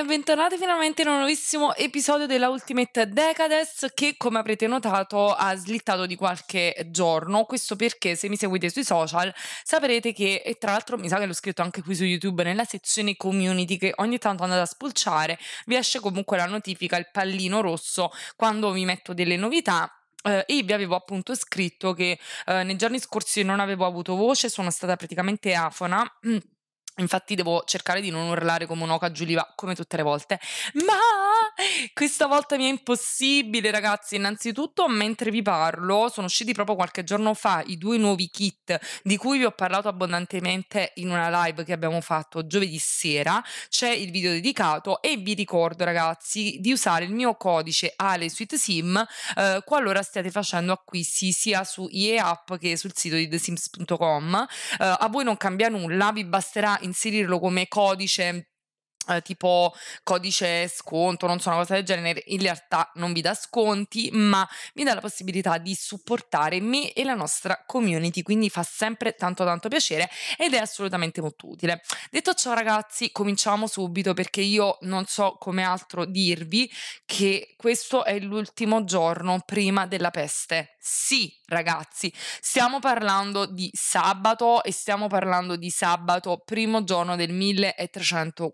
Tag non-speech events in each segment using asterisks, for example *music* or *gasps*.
e bentornati finalmente in un nuovissimo episodio della Ultimate Decades che come avrete notato ha slittato di qualche giorno, questo perché se mi seguite sui social saprete che, e tra l'altro mi sa che l'ho scritto anche qui su YouTube nella sezione community che ogni tanto andate a spulciare, vi esce comunque la notifica, il pallino rosso quando vi metto delle novità eh, e vi avevo appunto scritto che eh, nei giorni scorsi non avevo avuto voce, sono stata praticamente afona. Mm Infatti devo cercare di non urlare come un'oca giuliva come tutte le volte. Ma questa volta mi è impossibile, ragazzi. Innanzitutto, mentre vi parlo, sono usciti proprio qualche giorno fa i due nuovi kit di cui vi ho parlato abbondantemente in una live che abbiamo fatto giovedì sera. C'è il video dedicato e vi ricordo, ragazzi, di usare il mio codice AleSuiteSim eh, qualora stiate facendo acquisti sia su IE App che sul sito di thesims.com. Eh, a voi non cambia nulla, vi basterà in inserirlo come codice eh, tipo codice sconto, non so, una cosa del genere, in realtà non vi dà sconti, ma vi dà la possibilità di supportare me e la nostra community, quindi fa sempre tanto tanto piacere ed è assolutamente molto utile. Detto ciò ragazzi, cominciamo subito perché io non so come altro dirvi che questo è l'ultimo giorno prima della peste. Sì, ragazzi, stiamo parlando di sabato e stiamo parlando di sabato primo giorno del 1346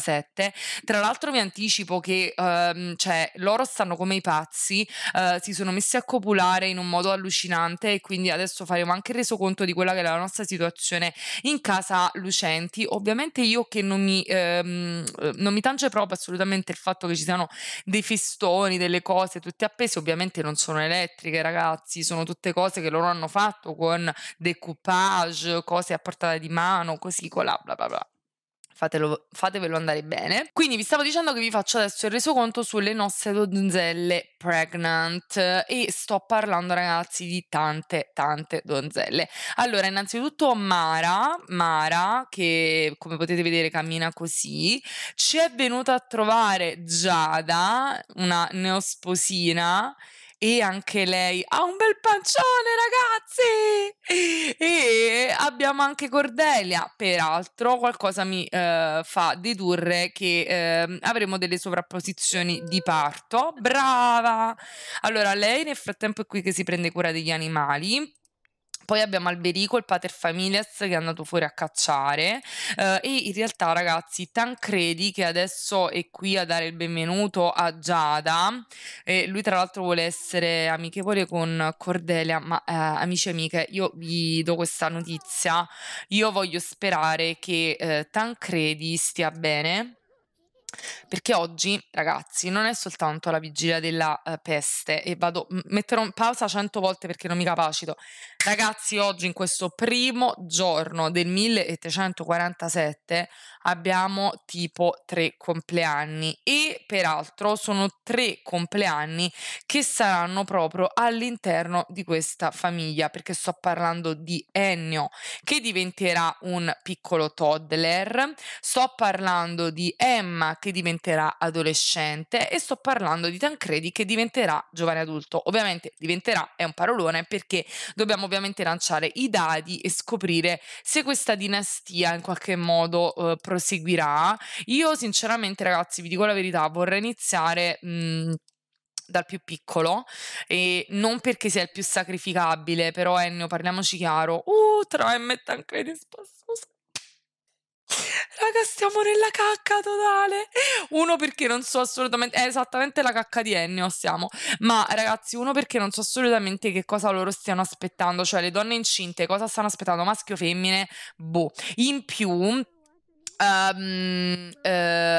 2007. Tra l'altro vi anticipo che ehm, cioè, loro stanno come i pazzi, eh, si sono messi a copulare in un modo allucinante e quindi adesso faremo anche resoconto di quella che è la nostra situazione in casa Lucenti. Ovviamente io che non mi, ehm, non mi tange proprio assolutamente il fatto che ci siano dei festoni, delle cose tutte appese, ovviamente non sono elettriche ragazzi, sono tutte cose che loro hanno fatto con decoupage, cose a portata di mano, così, colà, bla bla bla fatelo, fatevelo andare bene. Quindi vi stavo dicendo che vi faccio adesso il resoconto sulle nostre donzelle pregnant e sto parlando ragazzi di tante tante donzelle. Allora, innanzitutto Mara, Mara che come potete vedere cammina così, ci è venuta a trovare Giada, una neosposina e anche lei ha un bel pancione ragazzi e abbiamo anche Cordelia peraltro qualcosa mi eh, fa dedurre che eh, avremo delle sovrapposizioni di parto brava allora lei nel frattempo è qui che si prende cura degli animali poi abbiamo Alberico, il pater familias che è andato fuori a cacciare eh, e in realtà ragazzi Tancredi che adesso è qui a dare il benvenuto a Giada e lui tra l'altro vuole essere amichevole con Cordelia ma eh, amici e amiche io vi do questa notizia io voglio sperare che eh, Tancredi stia bene perché oggi, ragazzi, non è soltanto la vigilia della uh, peste e vado, m- metterò in pausa cento volte perché non mi capacito. Ragazzi, oggi in questo primo giorno del 1747 abbiamo tipo tre compleanni e peraltro sono tre compleanni che saranno proprio all'interno di questa famiglia perché sto parlando di Ennio che diventerà un piccolo toddler, sto parlando di Emma che diventerà adolescente e sto parlando di Tancredi che diventerà giovane adulto. Ovviamente diventerà è un parolone perché dobbiamo ovviamente lanciare i dadi e scoprire se questa dinastia in qualche modo eh, proseguirà. Io sinceramente ragazzi vi dico la verità, vorrei iniziare... Mh, mm, dal più piccolo e non perché sia il più sacrificabile, però Ennio, eh, parliamoci chiaro, uh, tra Emma e Tancredi spasso raga, stiamo nella cacca totale. Uno perché non so assolutamente, è esattamente la cacca di Ennio siamo, ma ragazzi, uno perché non so assolutamente che cosa loro stiano aspettando, cioè le donne incinte cosa stanno aspettando, maschio o femmine, boh. In più Um, eh,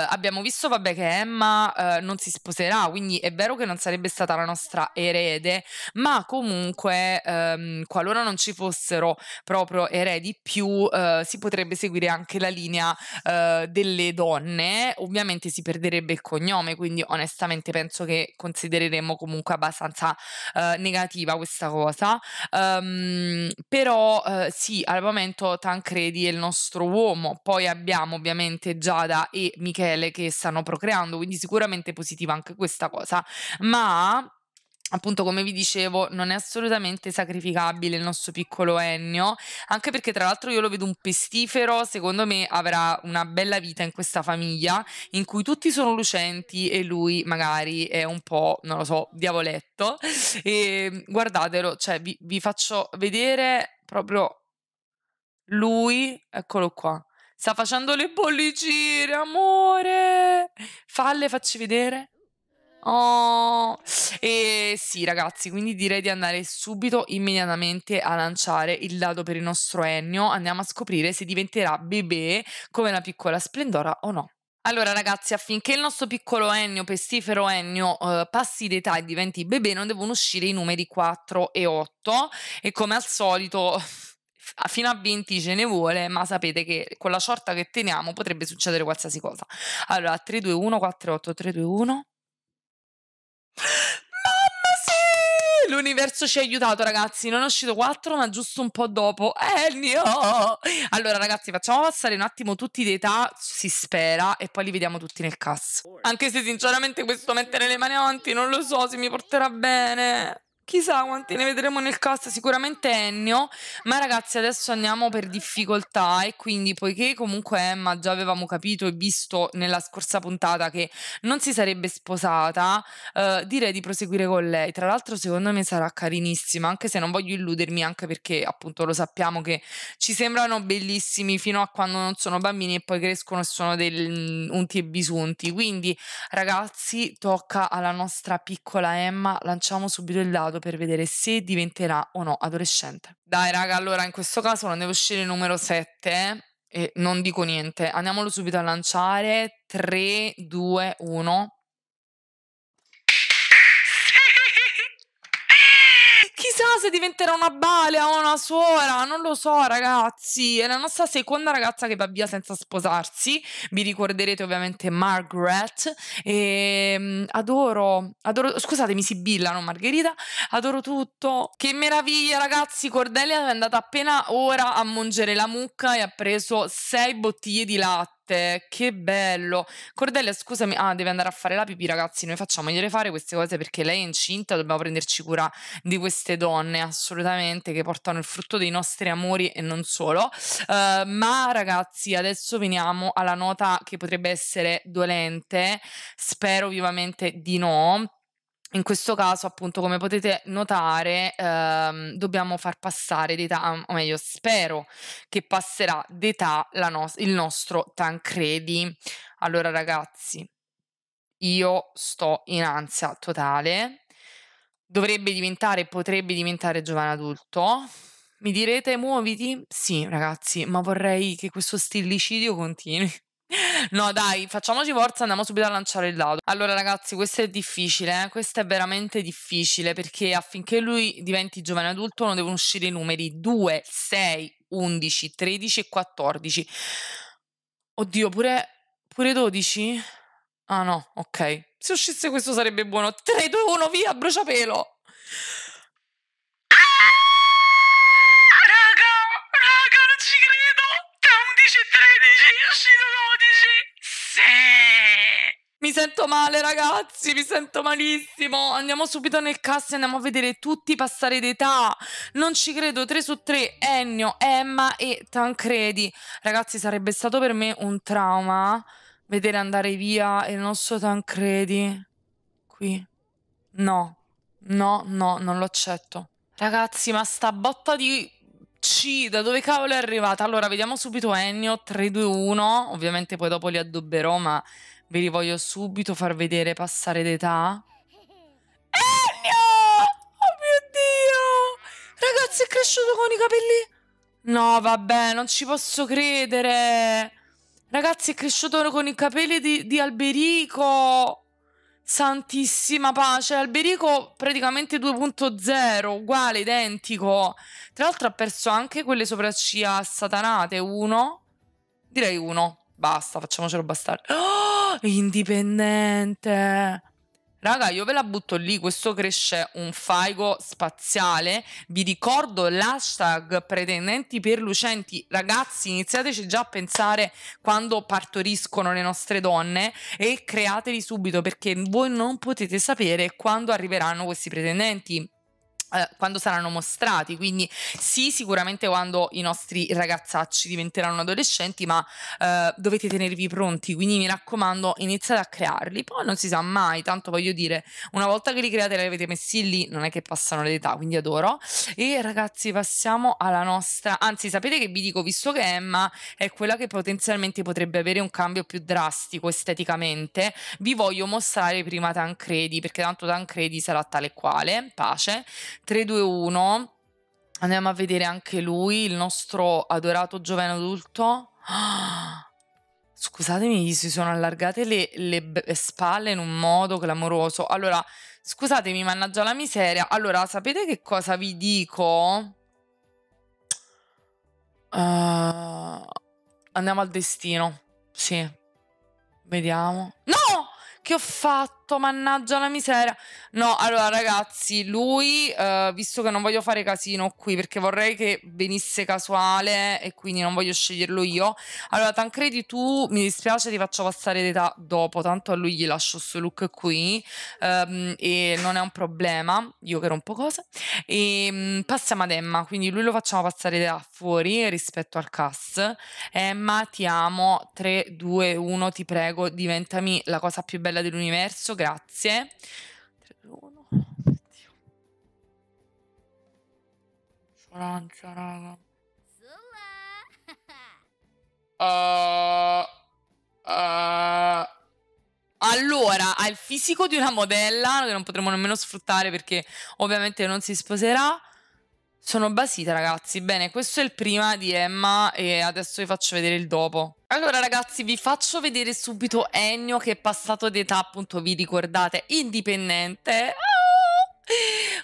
abbiamo visto, vabbè, che Emma eh, non si sposerà, quindi è vero che non sarebbe stata la nostra erede, ma comunque, ehm, qualora non ci fossero proprio eredi più, eh, si potrebbe seguire anche la linea eh, delle donne. Ovviamente si perderebbe il cognome, quindi onestamente penso che considereremmo comunque abbastanza eh, negativa questa cosa. Um, però eh, sì, al momento Tancredi è il nostro uomo, poi abbiamo abbiamo ovviamente Giada e Michele che stanno procreando, quindi sicuramente positiva anche questa cosa, ma appunto come vi dicevo non è assolutamente sacrificabile il nostro piccolo Ennio anche perché tra l'altro io lo vedo un pestifero secondo me avrà una bella vita in questa famiglia in cui tutti sono lucenti e lui magari è un po' non lo so diavoletto e guardatelo cioè vi, vi faccio vedere proprio lui eccolo qua Sta facendo le bollicine, amore. Falle, facci vedere. Oh. E sì, ragazzi, quindi direi di andare subito, immediatamente a lanciare il dado per il nostro Ennio. Andiamo a scoprire se diventerà bebè come la piccola Splendora o no. Allora ragazzi, affinché il nostro piccolo Ennio, pestifero Ennio, eh, passi d'età e diventi bebè, non devono uscire i numeri 4 e 8 e come al solito fino a 20 ce ne vuole, ma sapete che con la shorta che teniamo potrebbe succedere qualsiasi cosa. Allora, 3, 3, 2, 2, 1, 4, 8, 1. Mamma 321. l'universo ci ha aiutato, ragazzi. Non è uscito 4, ma giusto un po' dopo. Ennio! allora, ragazzi, facciamo passare un attimo tutti di età, si spera, e poi li vediamo tutti nel cast. Anche se, sinceramente, questo mettere le mani avanti non lo so se mi porterà bene chissà quanti ne vedremo nel cast, sicuramente Ennio, ma ragazzi adesso andiamo per difficoltà e quindi poiché comunque Emma già avevamo capito e visto nella scorsa puntata che non si sarebbe sposata, eh, direi di proseguire con lei. Tra l'altro secondo me sarà carinissima, anche se non voglio illudermi, anche perché appunto lo sappiamo che ci sembrano bellissimi fino a quando non sono bambini e poi crescono e sono del, mm, unti e bisunti. Quindi ragazzi tocca alla nostra piccola Emma, lanciamo subito il dado per vedere se diventerà o no adolescente. Dai raga, allora in questo caso non devo uscire il numero 7 eh, e non dico niente. Andiamolo subito a lanciare. 3, 2, 1. se diventerà una balea o una suora, non lo so ragazzi. È la nostra seconda ragazza che va via senza sposarsi. Vi ricorderete ovviamente Margaret. E, ehm, adoro, adoro, scusatemi Sibilla, non Margherita. Adoro tutto. Che meraviglia ragazzi, Cordelia è andata appena ora a mungere la mucca e ha preso sei bottiglie di latte notte, che bello. Cordelia, scusami, ah, deve andare a fare la pipì, ragazzi. Noi facciamo gliele fare queste cose perché lei è incinta, dobbiamo prenderci cura di queste donne assolutamente che portano il frutto dei nostri amori e non solo. Uh, ma ragazzi, adesso veniamo alla nota che potrebbe essere dolente. Spero vivamente di no in questo caso, appunto, come potete notare, ehm, dobbiamo far passare d'età, o meglio, spero che passerà d'età la no- il nostro Tancredi. Allora, ragazzi, io sto in ansia totale. Dovrebbe diventare, potrebbe diventare giovane adulto. Mi direte muoviti? Sì, ragazzi, ma vorrei che questo stillicidio continui. No, dai, facciamoci forza, andiamo subito a lanciare il dado. Allora, ragazzi, questo è difficile, eh? questo è veramente difficile perché affinché lui diventi giovane adulto non devono uscire i numeri 2, 6, 11, 13 e 14. Oddio, pure, pure 12? Ah no, ok. Se uscisse questo sarebbe buono. 3, 2, 1, via, bruciapelo! Sì! Mi sento male, ragazzi, mi sento malissimo. Andiamo subito nel cast e andiamo a vedere tutti passare d'età. Non ci credo, 3 su 3, Ennio, Emma e Tancredi. Ragazzi, sarebbe stato per me un trauma vedere andare via il nostro Tancredi qui. No, no, no, non lo accetto. Ragazzi, ma sta botta di c, da dove cavolo è arrivata? Allora, vediamo subito Ennio 321. Ovviamente poi dopo li addobberò, ma ve li voglio subito far vedere passare d'età. Ennio! Oh mio Dio! Ragazzi, è cresciuto con i capelli... No, vabbè, non ci posso credere! Ragazzi, è cresciuto con i capelli di, di Alberico! Santissima pace, Alberico praticamente 2.0, uguale, identico. Tra l'altro ha perso anche quelle sopracciglia satanate, uno. Direi uno, Basta, facciamocelo bastare. Oh, *gasps* indipendente. Raga, io ve la butto lì, questo cresce un faigo spaziale. Vi ricordo l'hashtag pretendenti per lucenti. Ragazzi, iniziateci già a pensare quando partoriscono le nostre donne e createli subito perché voi non potete sapere quando arriveranno questi pretendenti. Eh, quando saranno mostrati. Quindi sì, sicuramente quando i nostri ragazzacci diventeranno adolescenti, ma eh, dovete tenervi pronti, quindi mi raccomando, iniziate a crearli. Poi non si sa mai, tanto voglio dire, una volta che li create e li avete messi lì, non è che passano le età, quindi adoro. E ragazzi, passiamo alla nostra, anzi sapete che vi dico, visto che Emma è quella che potenzialmente potrebbe avere un cambio più drastico esteticamente, vi voglio mostrare prima Tancredi, perché tanto Tancredi sarà tale quale, pace 321 andiamo a vedere anche lui, il nostro adorato giovane adulto. *gasps* scusatemi, gli si sono allargate le, le, spalle in un modo clamoroso. Allora, scusatemi, mannaggia la miseria. Allora, sapete che cosa vi dico? Uh, andiamo al destino. Sì. Vediamo. No! Che ho fatto? fatto, mannaggia la miseria. No, allora ragazzi, lui, eh, visto che non voglio fare casino qui, perché vorrei che venisse casuale e quindi non voglio sceglierlo io. Allora, Tancredi, tu mi dispiace, ti faccio passare d'età dopo, tanto a lui gli lascio questo look qui ehm, e non è un problema, io che rompo cose. E, ehm, passiamo ad Emma, quindi lui lo facciamo passare d'età fuori rispetto al cast. Emma, ti amo, 3, 2, 1, ti prego, diventami la cosa più bella dell'universo grazie. 3, 1. Francia, raga. Uh, allora, ha il fisico di una modella che non potremo nemmeno sfruttare perché ovviamente non si sposerà. Sono basita, ragazzi. Bene, questo è il prima di Emma e adesso vi faccio vedere il dopo. Allora ragazzi vi faccio vedere subito Ennio che è passato d'età appunto vi ricordate indipendente ah!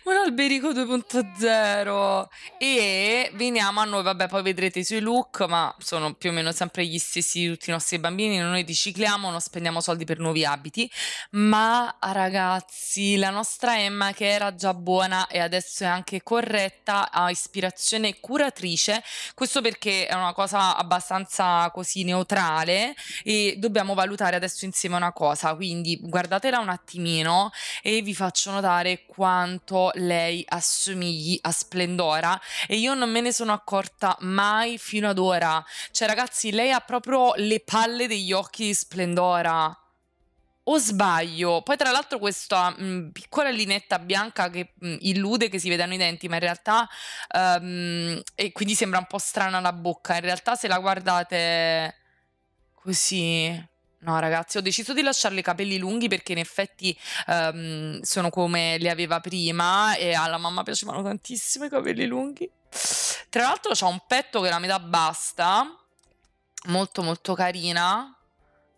un alberico 2.0 e veniamo a noi vabbè poi vedrete i suoi look ma sono più o meno sempre gli stessi di tutti i nostri bambini noi ricicliamo non spendiamo soldi per nuovi abiti ma ragazzi la nostra Emma che era già buona e adesso è anche corretta ha ispirazione curatrice questo perché è una cosa abbastanza così neutrale e dobbiamo valutare adesso insieme una cosa quindi guardatela un attimino e vi faccio notare qua quanto lei assomigli a Splendora e io non me ne sono accorta mai fino ad ora. Cioè ragazzi, lei ha proprio le palle degli occhi di Splendora. O sbaglio? Poi tra l'altro questa mh, mm, piccola linetta bianca che mh, mm, illude che si vedano i denti, ma in realtà... Um, e quindi sembra un po' strana la bocca. In realtà se la guardate così No ragazzi, ho deciso di lasciarle i capelli lunghi perché in effetti ehm, sono come li aveva prima e alla mamma piacevano tantissimo i capelli lunghi. Tra l'altro c'ha un petto che è la metà basta, molto molto carina,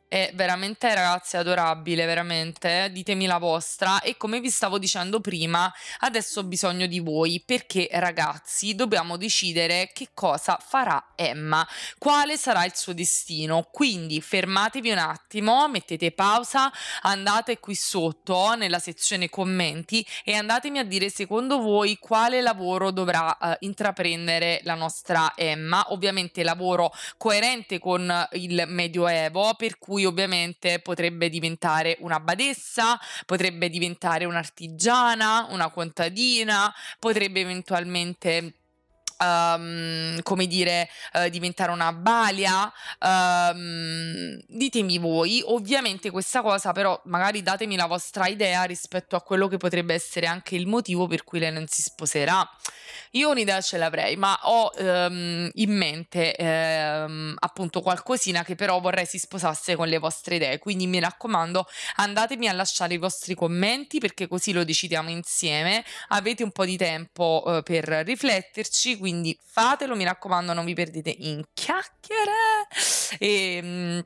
è veramente ragazzi adorabile, veramente, eh, ditemi la vostra e come vi stavo dicendo prima, adesso ho bisogno di voi perché ragazzi dobbiamo decidere che cosa farà Emma, quale sarà il suo destino, quindi fermatevi un attimo, mettete pausa, andate qui sotto nella sezione commenti e andatemi a dire secondo voi quale lavoro dovrà eh, intraprendere la nostra Emma, ovviamente lavoro coerente con il Medioevo per cui cui ovviamente potrebbe diventare una badessa, potrebbe diventare un'artigiana, una contadina, potrebbe eventualmente... Um, come dire, uh, diventare una balia. Um, ditemi voi, ovviamente questa cosa però magari datemi la vostra idea rispetto a quello che potrebbe essere anche il motivo per cui lei non si sposerà. Io un'idea ce l'avrei, ma ho ehm, in mente ehm, appunto qualcosina che però vorrei si sposasse con le vostre idee. Quindi mi raccomando, andatemi a lasciare i vostri commenti perché così lo decidiamo insieme. Avete un po' di tempo eh, per rifletterci, quindi fatelo, mi raccomando, non vi perdete in chiacchiere. E, ehm,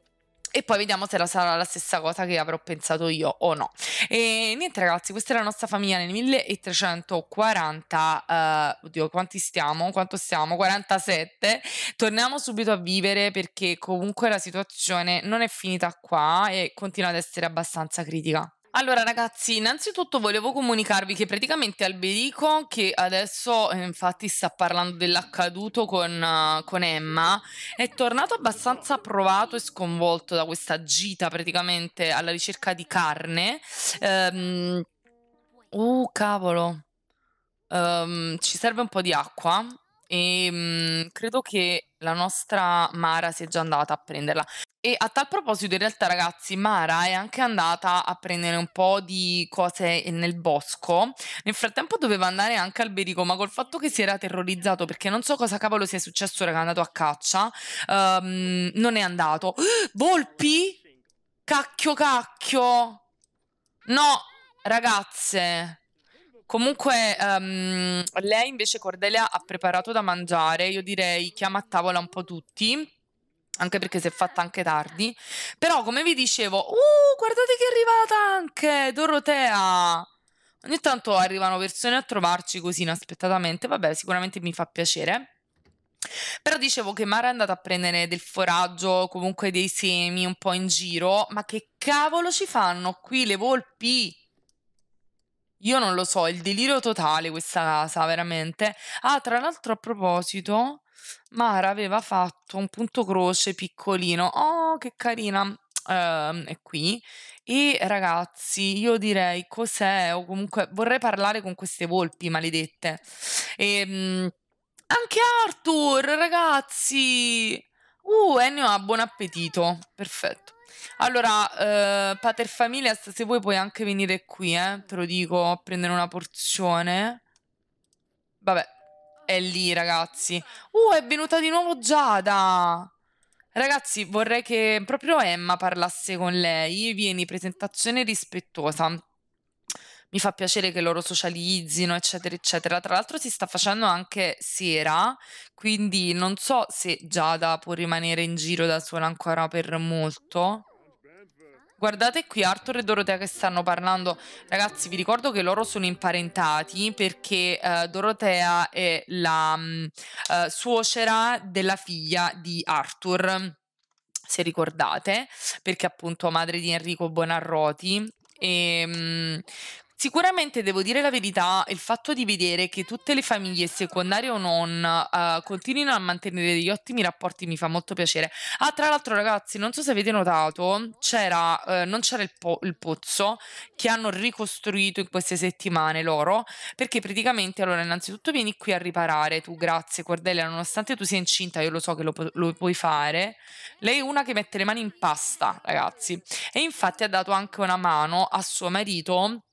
e poi vediamo se la sarà la stessa cosa che avrò pensato io o no. E niente ragazzi, questa è la nostra famiglia nel 1340, uh, eh, oddio quanti stiamo? Quanto siamo? 47. Torniamo subito a vivere perché comunque la situazione non è finita qua e continua ad essere abbastanza critica. Allora ragazzi, innanzitutto volevo comunicarvi che praticamente Alberico, che adesso eh, infatti sta parlando dell'accaduto con, uh, con, Emma, è tornato abbastanza provato e sconvolto da questa gita praticamente alla ricerca di carne. Um, oh cavolo, um, ci serve un po' di acqua e ehm, mh, credo che la nostra Mara sia già andata a prenderla. E a tal proposito, in realtà, ragazzi, Mara è anche andata a prendere un po' di cose nel bosco. Nel frattempo doveva andare anche al berico, ma col fatto che si era terrorizzato, perché non so cosa cavolo sia successo, era andato a caccia, um, non è andato. *gasps* Volpi? Cacchio, cacchio! No, ragazze, Comunque, um, lei invece, Cordelia, ha preparato da mangiare. Io direi chiama a tavola un po' tutti. Anche perché si è fatta anche tardi. Però, come vi dicevo, uh, guardate che è arrivata anche Dorotea. Ogni tanto arrivano persone a trovarci così inaspettatamente. Vabbè, sicuramente mi fa piacere. Però dicevo che Mara è andata a prendere del foraggio, comunque dei semi un po' in giro, ma che cavolo ci fanno qui le volpi? Io non lo so, il delirio totale questa casa, veramente. Ah, tra l'altro a proposito, Mara aveva fatto un punto croce piccolino. Oh, che carina. Uh, è qui e ragazzi io direi cos'è o comunque vorrei parlare con queste volpi maledette e ehm, mh, anche Arthur ragazzi uh Ennio ha buon appetito perfetto allora, eh, Pater Familias, se vuoi puoi anche venire qui, eh, te lo dico, a prendere una porzione. Vabbè, è lì, ragazzi. Uh, è venuta di nuovo Giada! Ragazzi, vorrei che proprio Emma parlasse con lei. Vieni, presentazione rispettosa. Mi fa piacere che loro socializzino, eccetera, eccetera. Tra l'altro si sta facendo anche sera, quindi non so se Giada può rimanere in giro da sola ancora per molto. Guardate qui Arthur e Dorotea che stanno parlando. Ragazzi, vi ricordo che loro sono imparentati perché uh, Dorotea è la um, uh, suocera della figlia di Arthur. Se ricordate, perché appunto madre di Enrico Bonarroti, e, ehm, Sicuramente devo dire la verità, il fatto di vedere che tutte le famiglie, secondarie o non, uh, continuino a mantenere degli ottimi rapporti mi fa molto piacere. Ah, tra l'altro ragazzi, non so se avete notato, c'era, uh, non c'era il, po- il, pozzo che hanno ricostruito in queste settimane loro, perché praticamente, allora innanzitutto vieni qui a riparare, tu grazie Cordelia, nonostante tu sia incinta, io lo so che lo, pu- lo puoi fare, lei è una che mette le mani in pasta, ragazzi, e infatti ha dato anche una mano a suo marito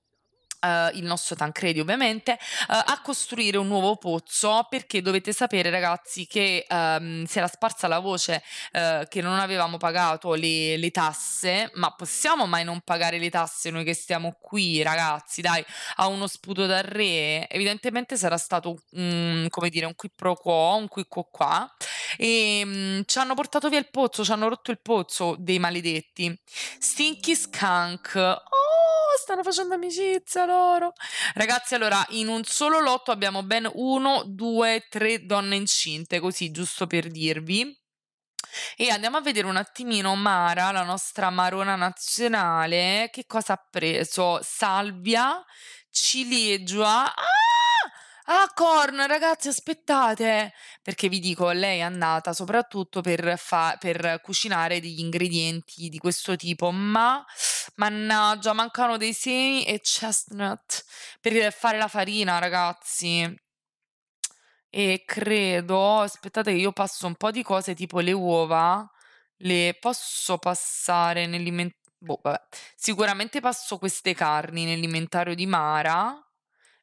Uh, il nostro Tancredi ovviamente, uh, a costruire un nuovo pozzo perché dovete sapere ragazzi che um, si era sparsa la voce uh, che non avevamo pagato le, le, tasse, ma possiamo mai non pagare le tasse noi che stiamo qui ragazzi, dai, a uno sputo dal re, evidentemente sarà stato um, come dire un qui pro quo, un qui quo qua e um, ci hanno portato via il pozzo, ci hanno rotto il pozzo dei maledetti. Stinky Skunk. Oh! stanno facendo amicizia loro. Ragazzi, allora, in un solo lotto abbiamo ben uno, due, tre donne incinte, così giusto per dirvi. E andiamo a vedere un attimino Mara, la nostra Marona nazionale, che cosa ha preso? Salvia, ciliegia. Ah! Ah, corn, ragazzi, aspettate! Perché vi dico, lei è andata soprattutto per, fa- per cucinare degli ingredienti di questo tipo, ma mannaggia, mancano dei semi e chestnut per fare la farina, ragazzi. E credo, aspettate che io passo un po' di cose tipo le uova, le posso passare nell'inventario. Boh, vabbè. Sicuramente passo queste carni nell'inventario di Mara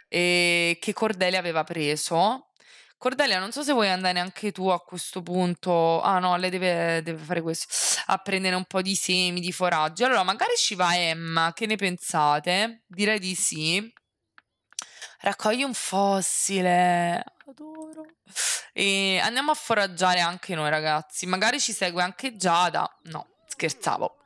eh, che Cordelia aveva preso. Cordelia, non so se vuoi andare anche tu a questo punto. Ah no, lei deve, deve fare questo. A prendere un po' di semi, di foraggio. Allora, magari ci va Emma, che ne pensate? Direi di sì. Raccogli un fossile. Adoro. E andiamo a foraggiare anche noi, ragazzi. Magari ci segue anche Giada. No, scherzavo.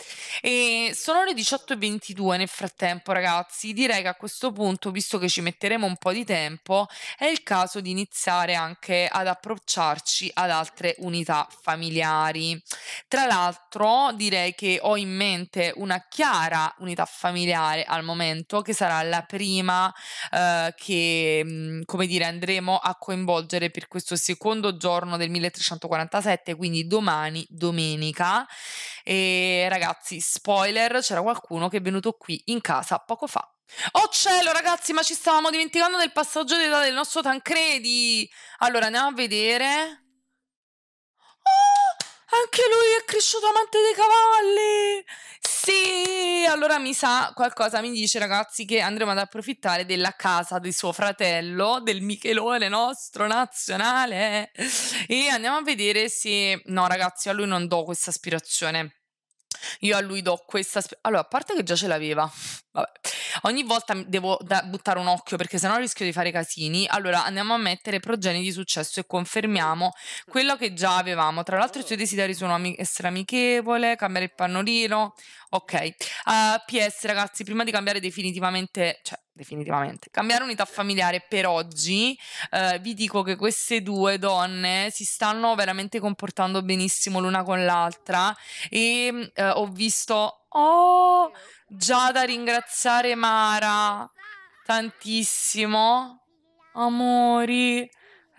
E sono le 18.22 nel frattempo, ragazzi. Direi che a questo punto, visto che ci metteremo un po' di tempo, è il caso di iniziare anche ad approcciarci ad altre unità familiari. Tra l'altro, direi che ho in mente una chiara unità familiare al momento, che sarà la prima eh, che, mm, come dire, andremo a coinvolgere per questo secondo giorno del 1347, quindi domani, domenica. E ragazzi, spoiler, c'era qualcuno che è venuto qui in casa poco fa. Oh cielo ragazzi, ma ci stavamo dimenticando del passaggio d'età del nostro Tancredi. Allora andiamo a vedere. Oh, anche lui è cresciuto amante dei cavalli. Sì, allora mi sa qualcosa, mi dice ragazzi che andremo ad approfittare della casa di suo fratello, del Michelone nostro nazionale. E andiamo a vedere se... No ragazzi, a lui non do questa aspirazione io a lui do questa... allora, a parte che già ce l'aveva, vabbè. ogni volta devo da- buttare un occhio perché sennò rischio di fare casini, allora andiamo a mettere progeni di successo e confermiamo quello che già avevamo. Tra l'altro i suoi desideri sono ami- essere amichevole, cambiare il pannolino, ok. Uh, ah, PS ragazzi, prima di cambiare definitivamente, cioè definitivamente. Cambiare unità familiare per oggi, eh, vi dico che queste due donne si stanno veramente comportando benissimo l'una con l'altra e mm, eh, ho visto, oh, già da ringraziare Mara tantissimo, amori.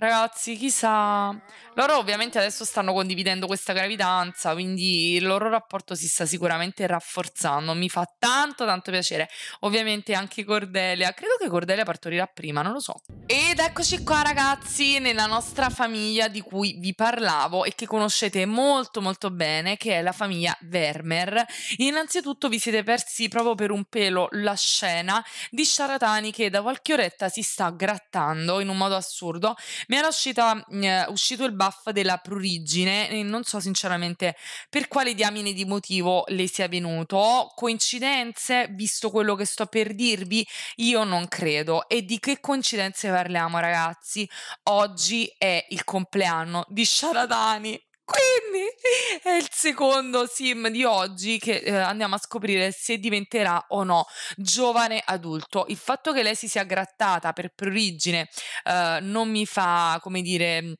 Ragazzi, chissà. Loro ovviamente adesso stanno condividendo questa gravidanza, quindi il loro rapporto si sta sicuramente rafforzando. Mi fa tanto, tanto piacere. Ovviamente anche Cordelia. Credo che Cordelia partorirà prima, non lo so. Ed eccoci qua, ragazzi, nella nostra famiglia di cui vi parlavo e che conoscete molto, molto bene, che è la famiglia Vermeer. Innanzitutto vi siete persi proprio per un pelo la scena di Sharatani che da qualche oretta si sta grattando in un modo assurdo mi era uscita, eh, uscito il buff della prurigine e non so sinceramente per quale diamine di motivo le sia venuto. Coincidenze, visto quello che sto per dirvi, io non credo. E di che coincidenze parliamo ragazzi? Oggi è il compleanno di Sharadani. Quindi è il secondo sim di oggi che eh, andiamo a scoprire se diventerà o no giovane adulto. Il fatto che lei si sia grattata per origine eh, non mi fa, come dire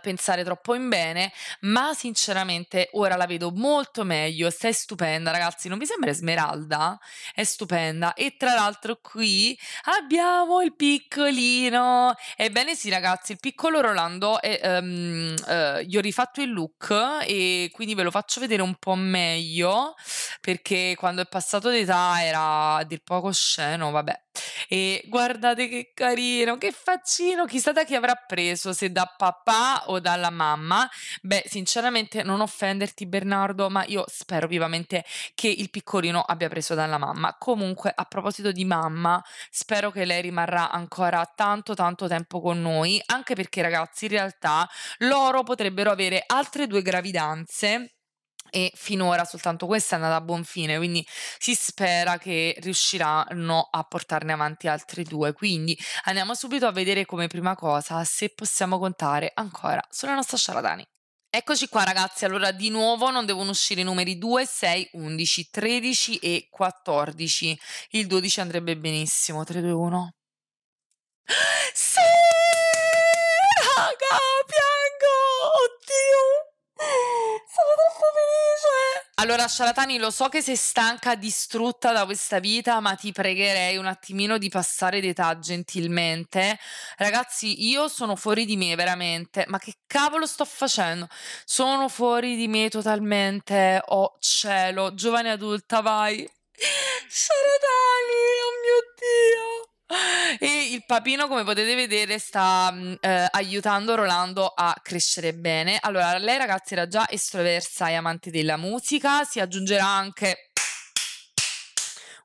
pensare troppo in bene, ma sinceramente ora la vedo molto meglio, sei stupenda ragazzi, non vi sembra Esmeralda? È stupenda e tra l'altro qui abbiamo il piccolino, ebbene sì ragazzi, il piccolo Rolando, è, um, uh, gli ho rifatto il look e quindi ve lo faccio vedere un po' meglio perché quando è passato d'età era a dir poco sceno, vabbè. E guardate che carino, che faccino, chissà da chi avrà preso, se da papà o dalla mamma, beh, sinceramente non offenderti Bernardo, ma io spero vivamente che il piccolino abbia preso dalla mamma. Comunque, a proposito di mamma, spero che lei rimarrà ancora tanto tanto tempo con noi, anche perché ragazzi, in realtà loro potrebbero avere altre due gravidanze e finora soltanto questa è andata a buon fine, quindi si spera che riusciranno a portarne avanti altre due. Quindi andiamo subito a vedere come prima cosa se possiamo contare ancora sulla nostra Sharadani. Eccoci qua ragazzi, allora di nuovo non devono uscire i numeri 2, 6, 11, 13 e 14. Il 12 andrebbe benissimo, 3, 2, 1. Sì! Raga, Allora, Sharatani, lo so che sei stanca, distrutta da questa vita, ma ti pregherei un attimino di passare d'età gentilmente. Ragazzi, io sono fuori di me, veramente. Ma che cavolo sto facendo? Sono fuori di me totalmente. Oh cielo, giovane adulta, vai. Sharatani, oh mio Dio. *laughs* E il papino, come potete vedere, sta mm, eh, aiutando Rolando a crescere bene. Allora, lei ragazzi era già estroversa e amante della musica, si aggiungerà anche...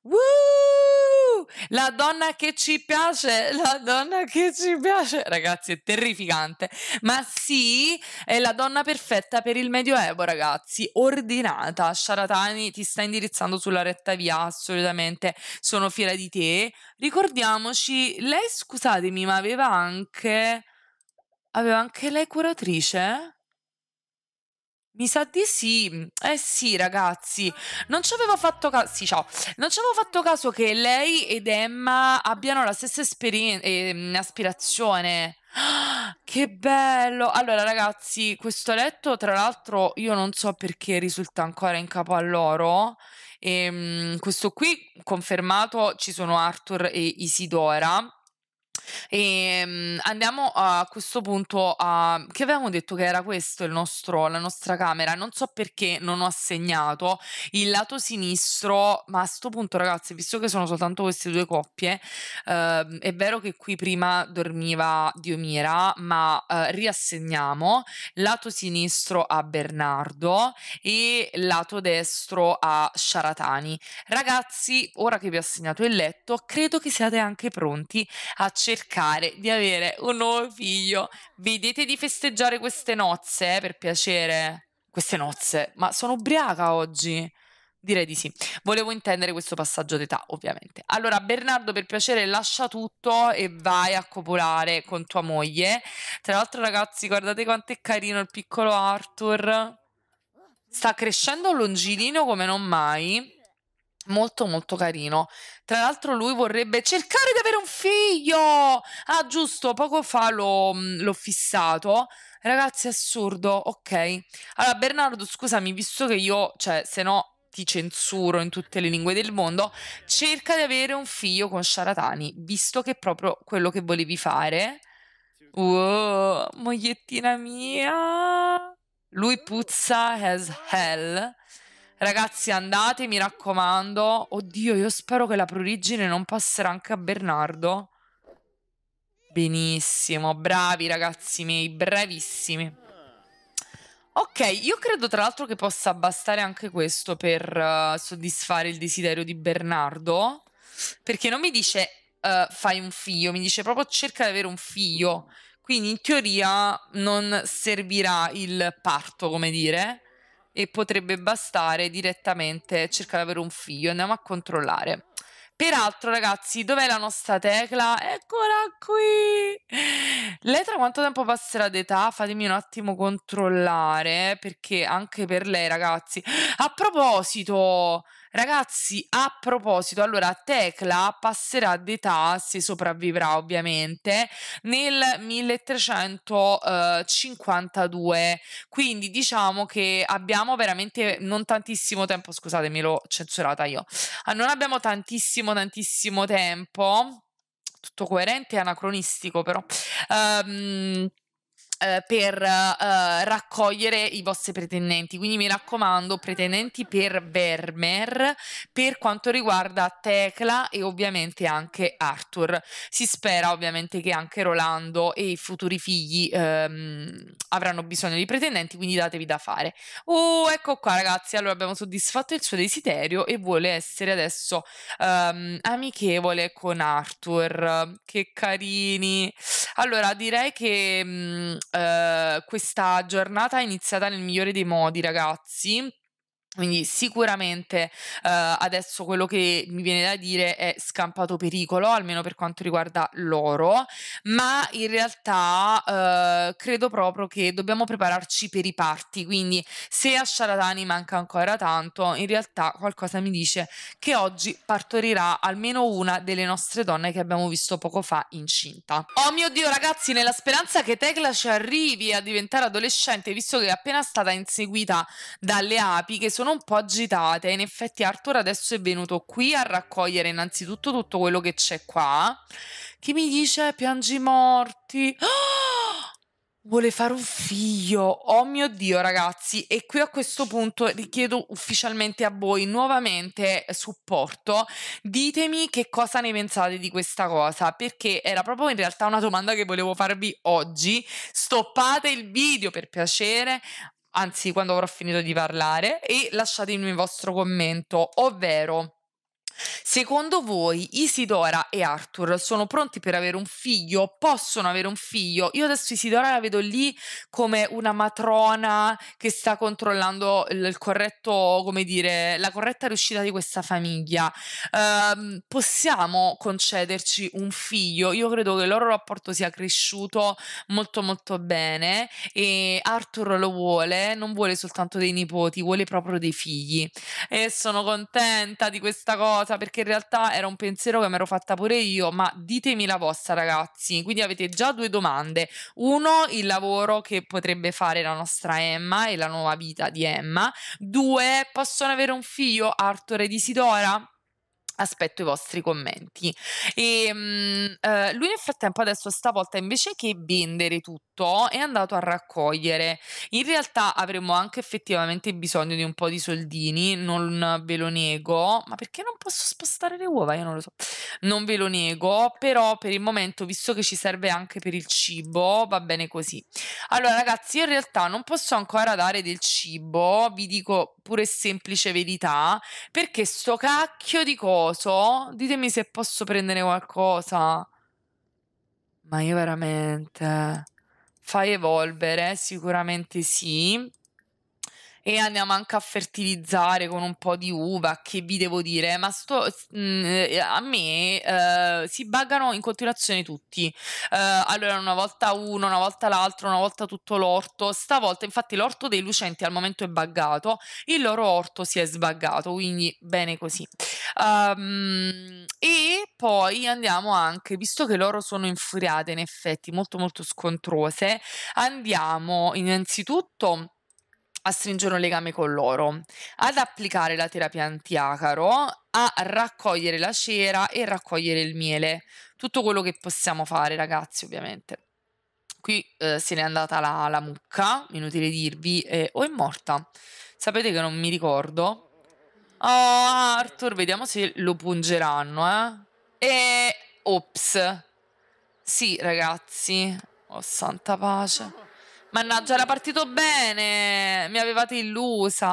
Woo! la donna che ci piace, la donna che ci piace, ragazzi, è terrificante. Ma sì, è la donna perfetta per il Medioevo, ragazzi, ordinata. Sharatani ti sta indirizzando sulla retta via, assolutamente. Sono fiera di te. Ricordiamoci, lei, scusatemi, ma aveva anche aveva anche lei curatrice? Mi sa di sì. Eh sì, ragazzi. Non ci avevo fatto caso. Sì, ciao. Non ci avevo fatto caso che lei ed Emma abbiano la stessa esperienza, eh, aspirazione. *gasps* che bello! Allora, ragazzi, questo letto, tra l'altro, io non so perché risulta ancora in capo a loro. Ehm, questo qui, confermato, ci sono Arthur e Isidora e ehm, andiamo a questo punto a... che avevamo detto che era questo il nostro, la nostra camera. Non so perché non ho assegnato il lato sinistro, ma a questo punto ragazzi, visto che sono soltanto queste due coppie, eh, è vero che qui prima dormiva Diomira, ma eh, riassegniamo lato sinistro a Bernardo e lato destro a Sharatani. Ragazzi, ora che vi ho assegnato il letto, credo che siate anche pronti a cercare cercare di avere un nuovo figlio. Vedete di festeggiare queste nozze, eh, per piacere? Queste nozze, ma sono ubriaca oggi. Direi di sì. Volevo intendere questo passaggio d'età, ovviamente. Allora, Bernardo, per piacere, lascia tutto e vai a copolare con tua moglie. Tra l'altro, ragazzi, guardate quanto è carino il piccolo Arthur. Sta crescendo longilino come non mai. Molto molto carino. Tra l'altro lui vorrebbe cercare di avere un figlio. Ah, giusto, poco fa l'ho, mhmm, l'ho fissato. Ragazzi, assurdo. Ok. Allora, Bernardo, scusami, visto che io, cioè, se no ti censuro in tutte le lingue del mondo, cerca di avere un figlio con Sharatani, visto che è proprio quello che volevi fare. Wow, mogliettina mia. Lui puzza as hell. Ragazzi, andate, mi raccomando. Oddio, io spero che la prurigine non passerà anche a Bernardo. Benissimo, bravi ragazzi miei, bravissimi. Ok, io credo tra l'altro che possa bastare anche questo per uh, soddisfare il desiderio di Bernardo, perché non mi dice uh, fai un figlio, mi dice proprio cerca di avere un figlio. Quindi in teoria non servirà il parto, come dire, e potrebbe bastare direttamente cercare di avere un figlio. Andiamo a controllare. Peraltro, ragazzi, dov'è la nostra tecla? Eccola qui! Lei tra quanto tempo passerà d'età? Fatemi un attimo controllare, perché anche per lei, ragazzi. A proposito, Ragazzi, a proposito, allora Tecla passerà d'età, se sopravvivrà ovviamente, nel 1352. Eh, Quindi diciamo che abbiamo veramente non tantissimo tempo, scusatemi, l'ho censurata io. Ah, non abbiamo tantissimo, tantissimo tempo. Tutto coerente e anacronistico, però. Um, eh, per eh, raccogliere i vostri pretendenti. Quindi mi raccomando, pretendenti per Vermeer per quanto riguarda Tecla e ovviamente anche Arthur. Si spera ovviamente che anche Rolando e i futuri figli ehm, avranno bisogno di pretendenti, quindi datevi da fare. Oh, ecco qua ragazzi, allora abbiamo soddisfatto il suo desiderio e vuole essere adesso ehm, amichevole con Arthur. Che carini. Allora, direi che mh, mm, eh, questa giornata è iniziata nel migliore dei modi, ragazzi, quindi sicuramente eh, adesso quello che mi viene da dire è scampato pericolo, almeno per quanto riguarda l'oro, ma in realtà eh, credo proprio che dobbiamo prepararci per i parti, quindi se a Sharatani manca ancora tanto, in realtà qualcosa mi dice che oggi partorirà almeno una delle nostre donne che abbiamo visto poco fa incinta. Oh mio Dio ragazzi, nella speranza che Tecla ci arrivi a diventare adolescente, visto che è appena stata inseguita dalle api che sono sono un po' agitate. In effetti, Arthur adesso è venuto qui a raccogliere innanzitutto tutto quello che c'è qua. Che mi dice piangi morti? Oh! *gasps* Vuole fare un figlio. Oh mio Dio, ragazzi. E qui a questo punto richiedo ufficialmente a voi nuovamente eh, supporto. Ditemi che cosa ne pensate di questa cosa, perché era proprio in realtà una domanda che volevo farvi oggi. Stoppate il video per piacere anzi quando avrò finito di parlare, e lasciatemi il vostro commento, ovvero Secondo voi Isidora e Arthur sono pronti per avere un figlio? Possono avere un figlio? Io adesso Isidora la vedo lì come una matrona che sta controllando il corretto, come dire, la corretta riuscita di questa famiglia. Um, possiamo concederci un figlio? Io credo che il loro rapporto sia cresciuto molto molto bene e Arthur lo vuole, non vuole soltanto dei nipoti, vuole proprio dei figli. E sono contenta di questa cosa cosa perché in realtà era un pensiero che mi ero fatta pure io, ma ditemi la vostra ragazzi. Quindi avete già due domande. Uno, il lavoro che potrebbe fare la nostra Emma e la nuova vita di Emma. Due, possono avere un figlio Artore di Sidora? aspetto i vostri commenti. E, ehm, mh, eh, lui nel frattempo adesso stavolta invece che vendere tutto è andato a raccogliere. In realtà avremmo anche effettivamente bisogno di un po' di soldini, non ve lo nego, ma perché non posso spostare le uova? Io non lo so. Non ve lo nego, però per il momento, visto che ci serve anche per il cibo, va bene così. Allora ragazzi, io in realtà non posso ancora dare del cibo, vi dico pure semplice verità, perché sto cacchio di coso, ditemi se posso prendere qualcosa. Ma io veramente... Fai evolvere, sicuramente sì e andiamo anche a fertilizzare con un po' di uva, che vi devo dire, ma sto, mh, mm, eh, a me eh, si buggano in continuazione tutti. Eh, allora, una volta uno, una volta l'altro, una volta tutto l'orto. Stavolta, infatti, l'orto dei lucenti al momento è buggato, il loro orto si è sbaggato, quindi bene così. Um, e poi andiamo anche, visto che loro sono infuriate in effetti, molto molto scontrose, andiamo innanzitutto a stringere un legame con loro, ad applicare la terapia antiacaro, a raccogliere la cera e raccogliere il miele. Tutto quello che possiamo fare, ragazzi, ovviamente. Qui eh, se n'è andata la, la mucca, inutile dirvi, eh, o è morta. Sapete che non mi ricordo. Oh, Arthur, vediamo se lo pungeranno, eh. E... Ops. Sì, ragazzi. Oh, santa pace. Mannaggia, era partito bene, mi avevate illusa.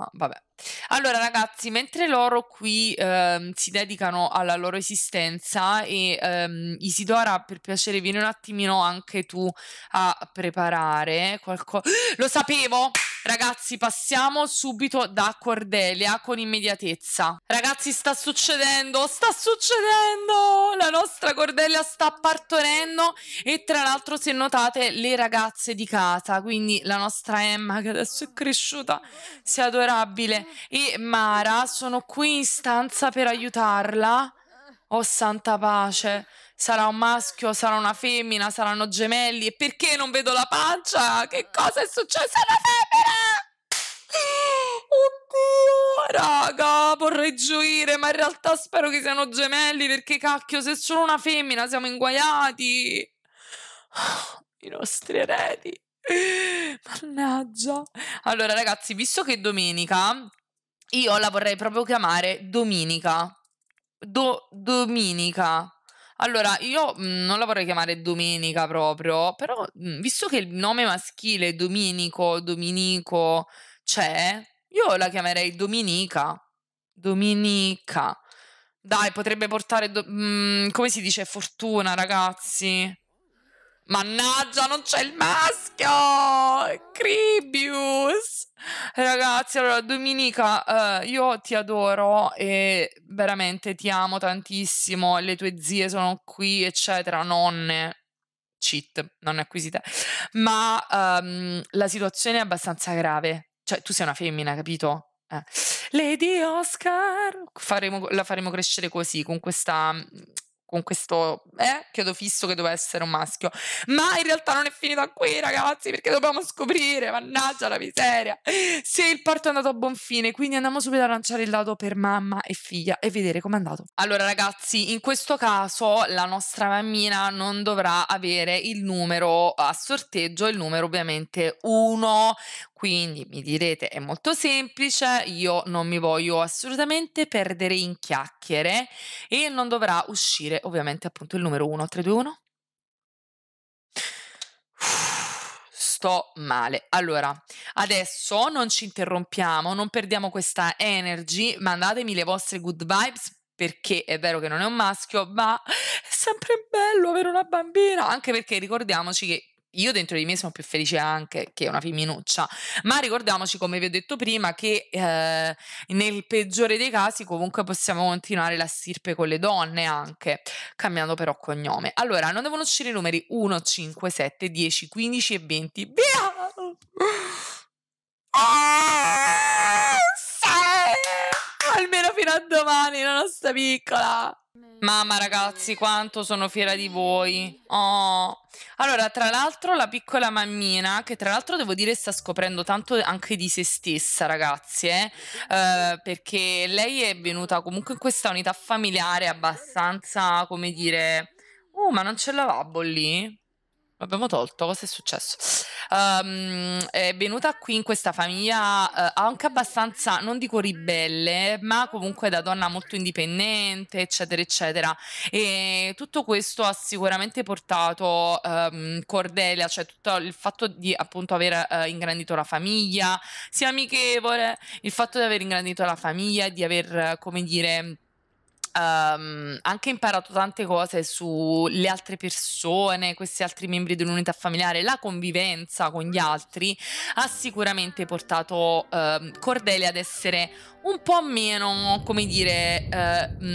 Vabbè. Allora ragazzi, mentre loro qui ehm, si dedicano alla loro esistenza e ehm, Isidora per piacere vieni un attimino anche tu a preparare qualcosa. *gasps* Lo sapevo! Ragazzi, passiamo subito da Cordelia con immediatezza. Ragazzi, sta succedendo, sta succedendo! La nostra Cordelia sta partorendo e tra l'altro se notate le ragazze di casa, quindi la nostra Emma che adesso è cresciuta, sia adorabile, e Mara sono qui in stanza per aiutarla. Oh santa pace, sarà un maschio, sarà una femmina, saranno gemelli e perché non vedo la pancia? Che cosa è successo alla femmina? Eh, oddio, raga, vorrei gioire, ma in realtà spero che siano gemelli perché cacchio, se sono una femmina siamo inguaiati. I nostri eredi. Mannaggia. Allora, ragazzi, visto che è domenica, io la vorrei proprio chiamare Dominica. Do- dominica. Allora, io mh, mhmm, non la vorrei chiamare Domenica proprio, però mh, mhmm, visto che il nome maschile Domenico, Dominico c'è, io la chiamerei Dominica. Dominica. Dai, potrebbe portare, do- mh, mhmm, come si dice, fortuna, ragazzi. Mannaggia, non c'è il maschio! Cribius! Ragazzi, allora, Dominica, eh, io ti adoro e veramente ti amo tantissimo. Le tue zie sono qui, eccetera, nonne. Cheat, non acquisite. Ma ehm, la situazione è abbastanza grave. Cioè, tu sei una femmina, capito? Eh. Lady Oscar! Faremo, la faremo crescere così, con questa con questo eh, chiodo fisso che doveva essere un maschio. Ma in realtà non è finita qui, ragazzi, perché dobbiamo scoprire, mannaggia la miseria, se il parto è andato a buon fine. Quindi andiamo subito a lanciare il dato per mamma e figlia e vedere com'è andato. Allora, ragazzi, in questo caso la nostra mammina non dovrà avere il numero a sorteggio, il numero ovviamente 1, quindi mi direte è molto semplice, io non mi voglio assolutamente perdere in chiacchiere e non dovrà uscire ovviamente appunto il numero 1, 3, 2, 1. Sto male. Allora, adesso non ci interrompiamo, non perdiamo questa energy, mandatemi le vostre good vibes perché è vero che non è un maschio, ma è sempre bello avere una bambina, anche perché ricordiamoci che io dentro di me sono più felice anche che una femminuccia, ma ricordiamoci, come vi ho detto prima, che eh, nel peggiore dei casi comunque possiamo continuare la stirpe con le donne anche, cambiando però cognome. Allora, non devono uscire i numeri 1, 5, 7, 10, 15 e 20. Via! Ah! Almeno fino a domani, la nostra piccola. Mamma ragazzi, quanto sono fiera di voi. Oh. Allora, tra l'altro la piccola mammina, che tra l'altro devo dire sta scoprendo tanto anche di se stessa, ragazzi, eh? Eh, perché lei è venuta comunque in questa unità familiare abbastanza, come dire... Oh, ma non c'è la lavabo lì? Abbiamo tolto, cosa è successo? Um, è venuta qui in questa famiglia uh, anche abbastanza, non dico ribelle, ma comunque da donna molto indipendente, eccetera, eccetera. E tutto questo ha sicuramente portato um, Cordelia, cioè tutto il fatto di appunto aver uh, ingrandito la famiglia, sia amichevole, il fatto di aver ingrandito la famiglia, di aver, come dire um, anche imparato tante cose sulle altre persone, questi altri membri dell'unità familiare, la convivenza con gli altri ha sicuramente portato um, ehm, Cordelia ad essere un po' meno, come dire, uh, eh, mh,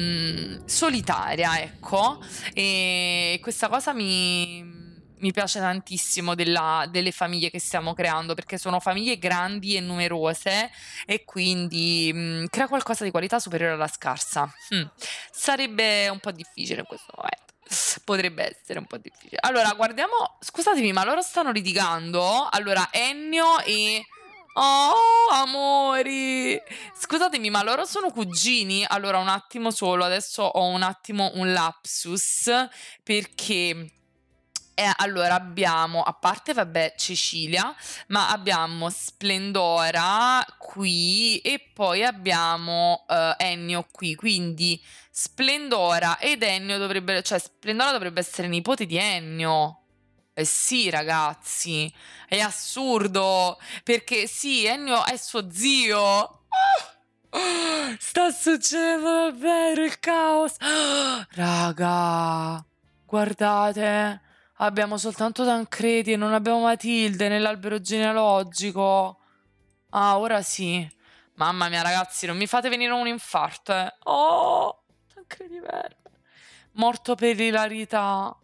mm, solitaria, ecco, e questa cosa mi mi piace tantissimo della, delle famiglie che stiamo creando perché sono famiglie grandi e numerose e quindi mh, mm, crea qualcosa di qualità superiore alla scarsa. Mm. Sarebbe un po' difficile in questo momento. Potrebbe essere un po' difficile. Allora, guardiamo. Scusatemi, ma loro stanno litigando. Allora, Ennio e. Oh, amori! Scusatemi, ma loro sono cugini? Allora, un attimo solo, adesso ho un attimo un lapsus perché eh, allora abbiamo, a parte vabbè Cecilia, ma abbiamo Splendora qui e poi abbiamo eh, Ennio qui, quindi Splendora ed Ennio dovrebbero, cioè Splendora dovrebbe essere nipote di Ennio. Eh sì, ragazzi, è assurdo, perché sì, Ennio è suo zio. Ah! Sta succedendo davvero il caos. Raga, guardate abbiamo soltanto Tancredi e non abbiamo Matilde nell'albero genealogico. Ah, ora sì. Mamma mia, ragazzi, non mi fate venire un infarto, eh. Oh, Tancredi Verme. Morto per ilarità.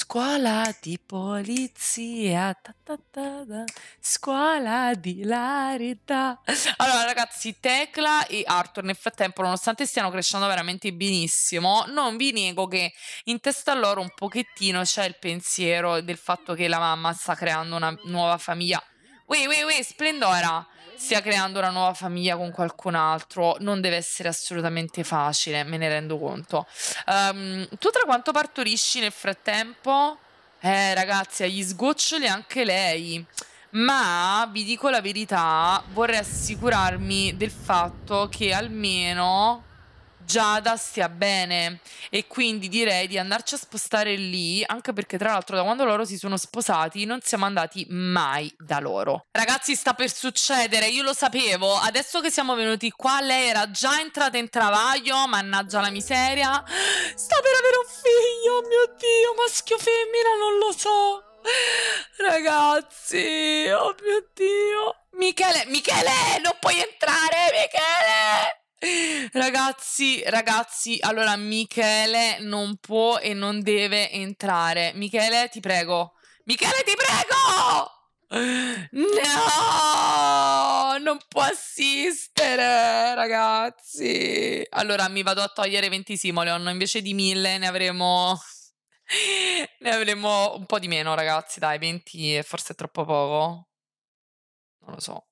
Scuola di polizia, ta ta ta scuola di larità. Allora, ragazzi, Tecla e Arthur, nel frattempo, nonostante stiano crescendo veramente benissimo, non vi nego che in testa a loro un pochettino c'è il pensiero del fatto che la mamma sta creando una nuova famiglia. Ui, ui, ui, splendora! stia creando una nuova famiglia con qualcun altro non deve essere assolutamente facile, me ne rendo conto. Um, tu tra quanto partorisci nel frattempo? Eh ragazzi, agli sgoccioli anche lei. Ma vi dico la verità, vorrei assicurarmi del fatto che almeno Giada stia bene e quindi direi di andarci a spostare lì, anche perché tra l'altro da quando loro si sono sposati non siamo andati mai da loro. Ragazzi, sta per succedere, io lo sapevo. Adesso che siamo venuti qua, lei era già entrata in travaglio, mannaggia la miseria. Sta per avere un figlio, oh mio Dio, maschio femmina, non lo so. Ragazzi, oh mio Dio. Michele, Michele, non puoi entrare, Michele. Ragazzi, ragazzi, allora Michele non può e non deve entrare. Michele, ti prego. Michele, ti prego! No, non può assistere, ragazzi. Allora mi vado a togliere 20 simoleon, invece di 1000 ne avremo ne avremo un po' di meno, ragazzi, dai, 20 è forse troppo poco. Non lo so.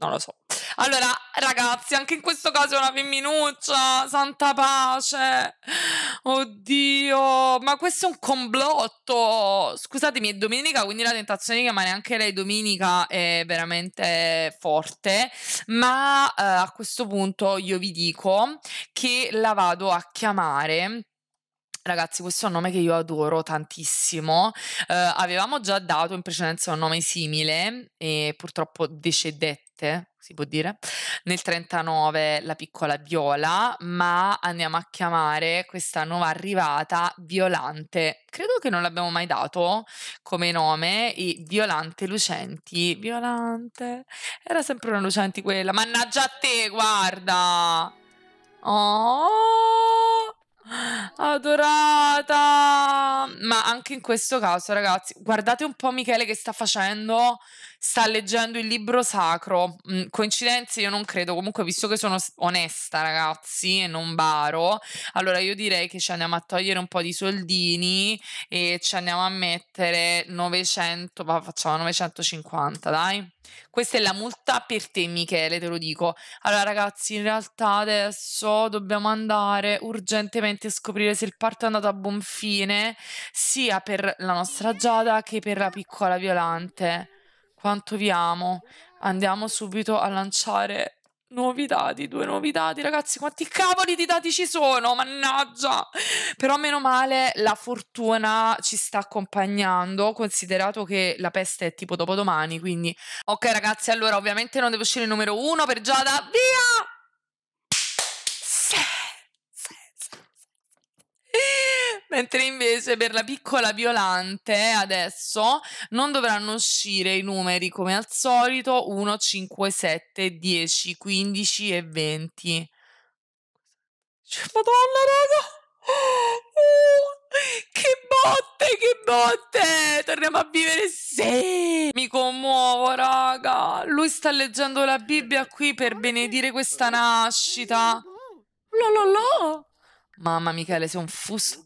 Non lo so. Allora, ragazzi, anche in questo caso è una femminuccia. Santa pace. Oddio, ma questo è un complotto. Scusatemi, è domenica, quindi la tentazione di chiamare anche lei domenica è veramente forte. Ma eh, a questo punto io vi dico che la vado a chiamare ragazzi, questo è un nome che io adoro tantissimo. Eh, avevamo già dato in precedenza un nome simile e purtroppo decedette sette, si può dire, nel 39 la piccola Viola, ma andiamo a chiamare questa nuova arrivata Violante. Credo che non l'abbiamo mai dato come nome, i Violante Lucenti. Violante, era sempre una Lucenti quella, mannaggia a te, guarda! Oh! Adorata! Ma anche in questo caso, ragazzi, guardate un po' Michele che sta facendo sta leggendo il libro sacro. Mm, coincidenze io non credo, comunque visto che sono onesta ragazzi e non baro, allora io direi che ci andiamo a togliere un po' di soldini e ci andiamo a mettere 900, va, facciamo 950 dai. Questa è la multa per te Michele, te lo dico. Allora ragazzi, in realtà adesso dobbiamo andare urgentemente a scoprire se il parto è andato a buon fine, sia per la nostra Giada che per la piccola Violante quanto vi amo. Andiamo subito a lanciare nuovi dadi, due nuovi dadi, ragazzi, quanti cavoli di dadi ci sono, mannaggia! Però meno male la fortuna ci sta accompagnando, considerato che la peste è tipo dopodomani, quindi... Ok ragazzi, allora ovviamente non devo uscire il numero uno per Giada, via! mentre invece per la piccola Violante eh, adesso non dovranno uscire i numeri come al solito 1, 5, 7, 10, 15 e 20. Cioè, Madonna, raga! Uh, che botte, che botte! Torniamo a vivere, sì! Mi commuovo, raga! Lui sta leggendo la Bibbia qui per benedire questa nascita. Lololo! Mamma Michele, sei un fusto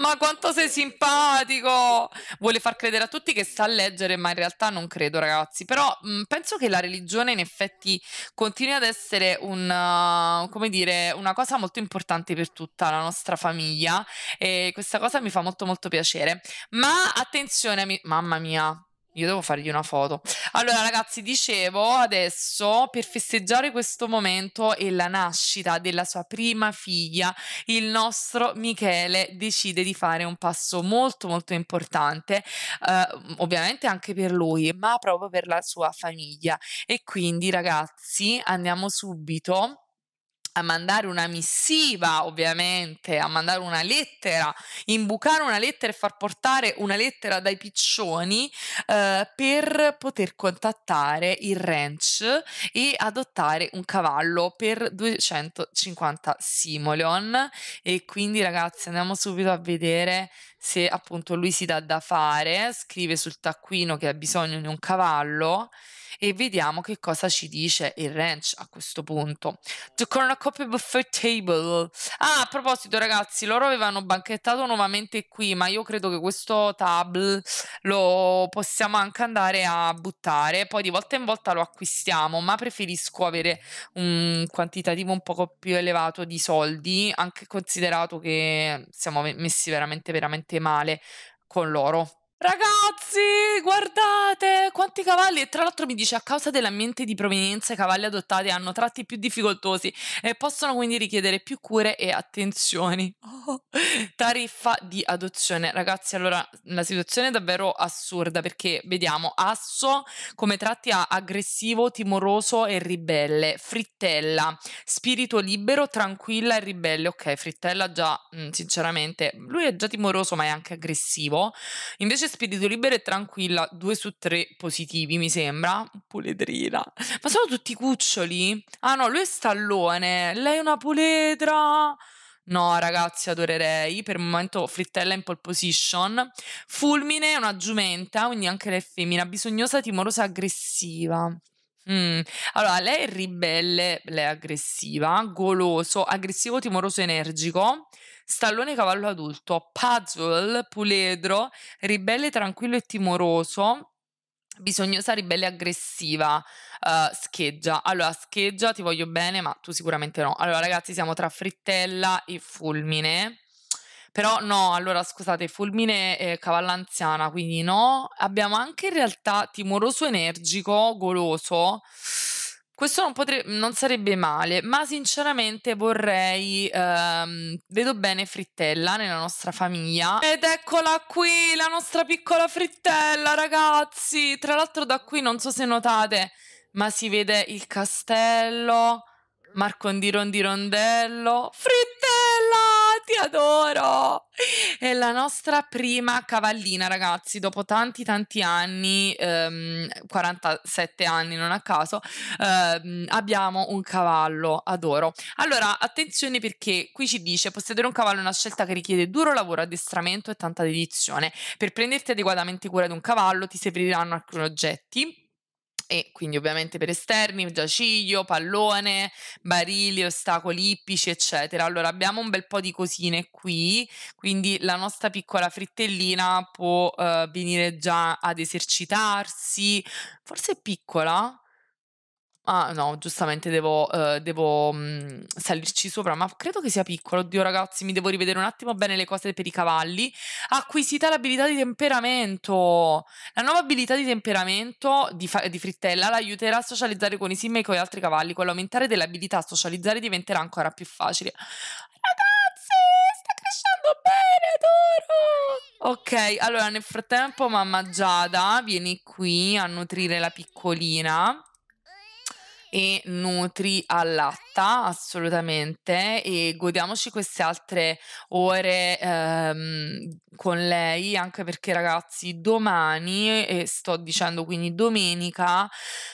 ma quanto sei simpatico! Vuole far credere a tutti che sa leggere, ma in realtà non credo, ragazzi. Però mh, mm, penso che la religione, in effetti, continui ad essere un, uh, come dire, una cosa molto importante per tutta la nostra famiglia. E questa cosa mi fa molto, molto piacere. Ma attenzione, ami- mamma mia, io devo fargli una foto. Allora, ragazzi, dicevo adesso per festeggiare questo momento e la nascita della sua prima figlia, il nostro Michele decide di fare un passo molto molto importante, eh, ovviamente anche per lui, ma proprio per la sua famiglia. E quindi, ragazzi, andiamo subito a mandare una missiva, ovviamente, a mandare una lettera, imbucare una lettera e far portare una lettera dai piccioni eh, per poter contattare il ranch e adottare un cavallo per 250 simoleon. E quindi, ragazzi, andiamo subito a vedere se appunto lui si dà da fare, scrive sul taccuino che ha bisogno di un cavallo e vediamo che cosa ci dice il ranch a questo punto. The corner copy buffet table. Ah, a proposito ragazzi, loro avevano banchettato nuovamente qui, ma io credo che questo table lo possiamo anche andare a buttare, poi di volta in volta lo acquistiamo, ma preferisco avere un quantitativo un poco più elevato di soldi, anche considerato che siamo messi veramente veramente male con loro. Ragazzi, guardate quanti cavalli! E tra l'altro mi dice a causa dell'ambiente di provenienza i cavalli adottati hanno tratti più difficoltosi e possono quindi richiedere più cure e attenzioni. Oh, *laughs* tariffa di adozione. Ragazzi, allora la situazione è davvero assurda perché vediamo Asso come tratti ha aggressivo, timoroso e ribelle, Frittella, spirito libero, tranquilla e ribelle. Ok, Frittella già, sinceramente, lui è già timoroso ma è anche aggressivo. Invece spirito libero e tranquilla, 2 su 3 positivi, mi sembra. Puledrina. Ma sono tutti cuccioli? Ah no, lui è stallone, lei è una puledra. No, ragazzi, adorerei. Per il momento frittella in pole position. Fulmine, è una giumenta, quindi anche lei è femmina, bisognosa, timorosa, aggressiva. Mm. Allora, lei è ribelle, lei è aggressiva, goloso, aggressivo, timoroso, energico stallone cavallo adulto, puzzle, puledro, ribelle tranquillo e timoroso, bisognosa, ribelle aggressiva, uh, scheggia. Allora, scheggia ti voglio bene, ma tu sicuramente no. Allora, ragazzi, siamo tra frittella e fulmine. Però no, allora scusate, fulmine e cavallo anziana, quindi no. Abbiamo anche in realtà timoroso energico, goloso. Questo non, potre- non sarebbe male, ma sinceramente vorrei. Ehm, vedo bene frittella nella nostra famiglia. Ed eccola qui, la nostra piccola frittella, ragazzi. Tra l'altro, da qui non so se notate, ma si vede il castello. Marco di Rondirondello. Frittella! ti adoro! È la nostra prima cavallina, ragazzi, dopo tanti tanti anni, ehm, 47 anni non a caso, ehm, abbiamo un cavallo, adoro. Allora, attenzione perché qui ci dice possedere un cavallo è una scelta che richiede duro lavoro, addestramento e tanta dedizione. Per prenderti adeguatamente cura di un cavallo ti serviranno alcuni oggetti, e quindi ovviamente per esterni, giaciglio, pallone, barili, ostacoli ippici, eccetera. Allora abbiamo un bel po' di cosine qui, quindi la nostra piccola frittellina può eh, venire già ad esercitarsi, forse è piccola, ah no, giustamente devo, eh, devo mh, mm, salirci sopra, ma credo che sia piccolo, oddio ragazzi, mi devo rivedere un attimo bene le cose per i cavalli. Acquisita l'abilità di temperamento. La nuova abilità di temperamento di, fa- di Frittella l'aiuterà a socializzare con i sim e con gli altri cavalli, con l'aumentare dell'abilità a socializzare diventerà ancora più facile. Ragazzi, sta crescendo bene, adoro! Ok, allora nel frattempo mamma Giada vieni qui a nutrire la piccolina e nutri all'atta assolutamente, e godiamoci queste altre ore ehm, con lei, anche perché ragazzi, domani, e sto dicendo quindi domenica,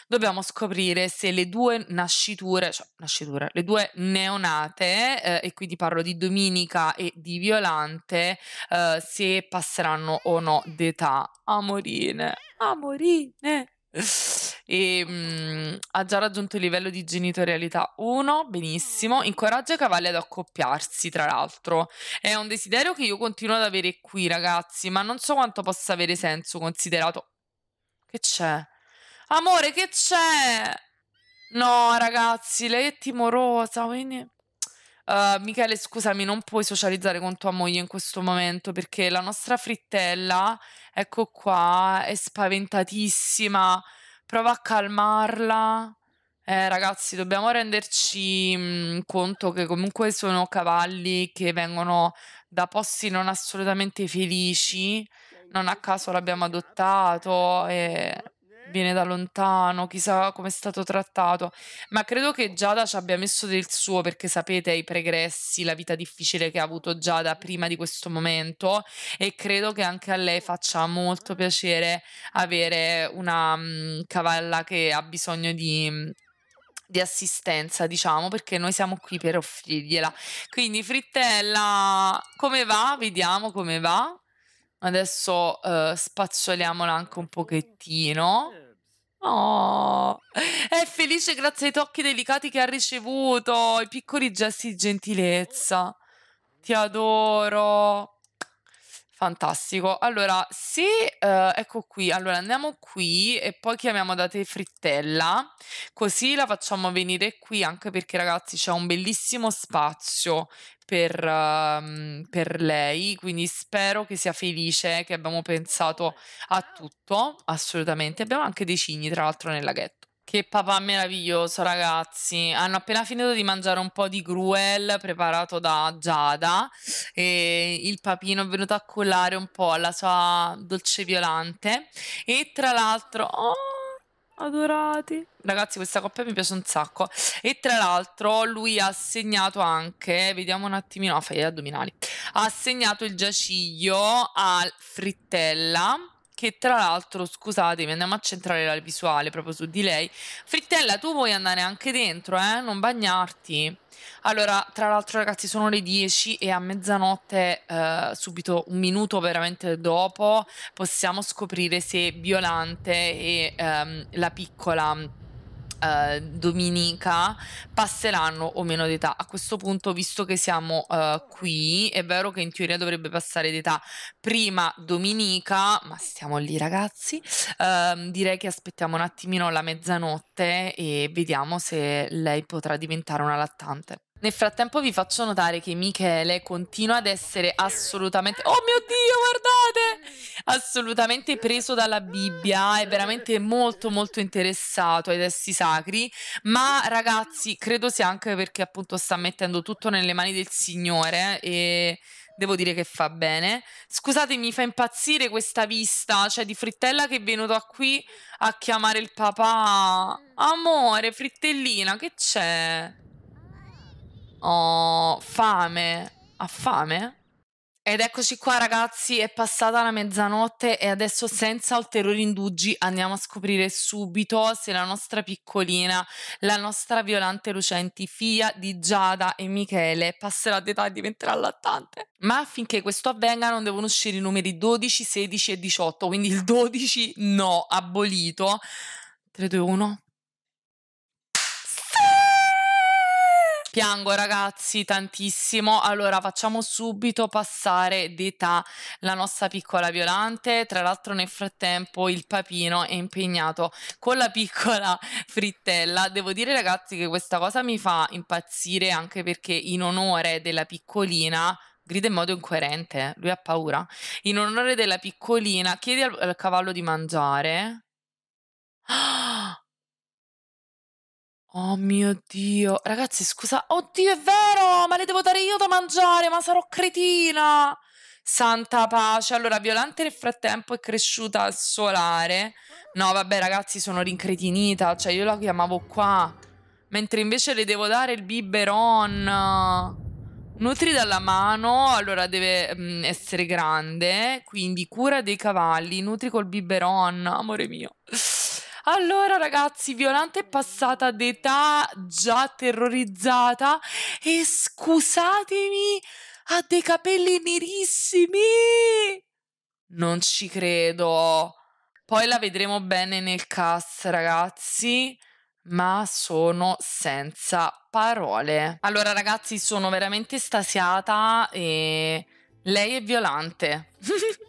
dobbiamo scoprire se le due nasciture, cioè nasciture, le due neonate, eh, e quindi parlo di Dominica e di Violante, eh, se passeranno o no d'età. Amorine, amorine. *laughs* E, ehm, mh, ha già raggiunto il livello di genitorialità 1, benissimo. Incoraggia i cavalli ad accoppiarsi, tra l'altro. È un desiderio che io continuo ad avere qui, ragazzi, ma non so quanto possa avere senso considerato... Che c'è? Amore, che c'è? No, ragazzi, lei è timorosa, quindi... Uh, Michele, scusami, non puoi socializzare con tua moglie in questo momento perché la nostra frittella ecco qua, è spaventatissima, prova a calmarla. Eh, ragazzi, dobbiamo renderci mh, mhmm, conto che comunque sono cavalli che vengono da posti non assolutamente felici, non a caso l'abbiamo adottato. E viene da lontano, chissà come è stato trattato, ma credo che Giada ci abbia messo del suo perché sapete i pregressi, la vita difficile che ha avuto Giada prima di questo momento e credo che anche a lei faccia molto piacere avere una um, cavalla che ha bisogno di mm, di assistenza, diciamo, perché noi siamo qui per offrirgliela. Quindi frittella, come va? Vediamo come va. Adesso eh, spazzoliamola anche un pochettino. Oh, è felice grazie ai tocchi delicati che ha ricevuto, i piccoli gesti di gentilezza. Ti adoro. Fantastico. Allora, se eh, ecco qui, allora andiamo qui e poi chiamiamo da te frittella, così la facciamo venire qui anche perché ragazzi c'è un bellissimo spazio per, uh, per, lei, quindi spero che sia felice, che abbiamo pensato a tutto, assolutamente. Abbiamo anche dei cigni, tra l'altro, nel laghetto. Che papà meraviglioso, ragazzi. Hanno appena finito di mangiare un po' di gruel preparato da Giada e il papino è venuto a collare un po' la sua dolce violante e tra l'altro... Oh, Adorati. Ragazzi, questa coppia mi piace un sacco. E tra l'altro lui ha segnato anche, vediamo un attimino, no, fai gli addominali, ha segnato il giaciglio al frittella che tra l'altro, scusatemi, andiamo a centrare la visuale proprio su di lei. Frittella, tu vuoi andare anche dentro, eh? Non bagnarti. Allora, tra l'altro ragazzi, sono le 10 e a mezzanotte, eh, subito un minuto veramente dopo, possiamo scoprire se Violante e ehm, la piccola eh, domenica passeranno o meno d'età. A questo punto, visto che siamo eh, qui, è vero che in teoria dovrebbe passare d'età prima domenica, ma stiamo lì ragazzi, eh, direi che aspettiamo un attimino la mezzanotte e vediamo se lei potrà diventare una lattante. Nel frattempo vi faccio notare che Michele continua ad essere assolutamente... Oh mio Dio, guardate! Assolutamente preso dalla Bibbia, è veramente molto molto interessato ai testi sacri, ma ragazzi, credo sia anche perché appunto sta mettendo tutto nelle mani del Signore e devo dire che fa bene. Scusate, mi fa impazzire questa vista, cioè di Frittella che è venuta qui a chiamare il papà. Amore, Frittellina, che c'è? Oh, fame. Ha fame? Ed eccoci qua ragazzi, è passata la mezzanotte e adesso senza ulteriori indugi andiamo a scoprire subito se la nostra piccolina, la nostra Violante Lucenti, figlia di Giada e Michele, passerà d'età e diventerà lattante. Ma affinché questo avvenga non devono uscire i numeri 12, 16 e 18, quindi il 12 no, abolito. 3, 2, 1... Piango ragazzi tantissimo. Allora facciamo subito passare d'età la nostra piccola Violante. Tra l'altro nel frattempo il papino è impegnato con la piccola frittella. Devo dire ragazzi che questa cosa mi fa impazzire anche perché in onore della piccolina grida in modo incoerente, eh, lui ha paura. In onore della piccolina, chiedi al, al cavallo di mangiare. *gasps* Ah! Oh mio Dio, ragazzi, scusa. Oddio, è vero, ma le devo dare io da mangiare, ma sarò cretina. Santa pace. Allora, Violante nel frattempo è cresciuta al solare. No, vabbè, ragazzi, sono rincretinita. Cioè, io la chiamavo qua. Mentre invece le devo dare il biberon. Nutri dalla mano, allora deve mh, mm, essere grande. Quindi cura dei cavalli, nutri col biberon, amore mio. Allora, ragazzi, Violante è passata d'età, già terrorizzata. E scusatemi, ha dei capelli nerissimi. Non ci credo. Poi la vedremo bene nel cast, ragazzi ma sono senza parole. Allora ragazzi, sono veramente stasiata e lei è violante. *laughs*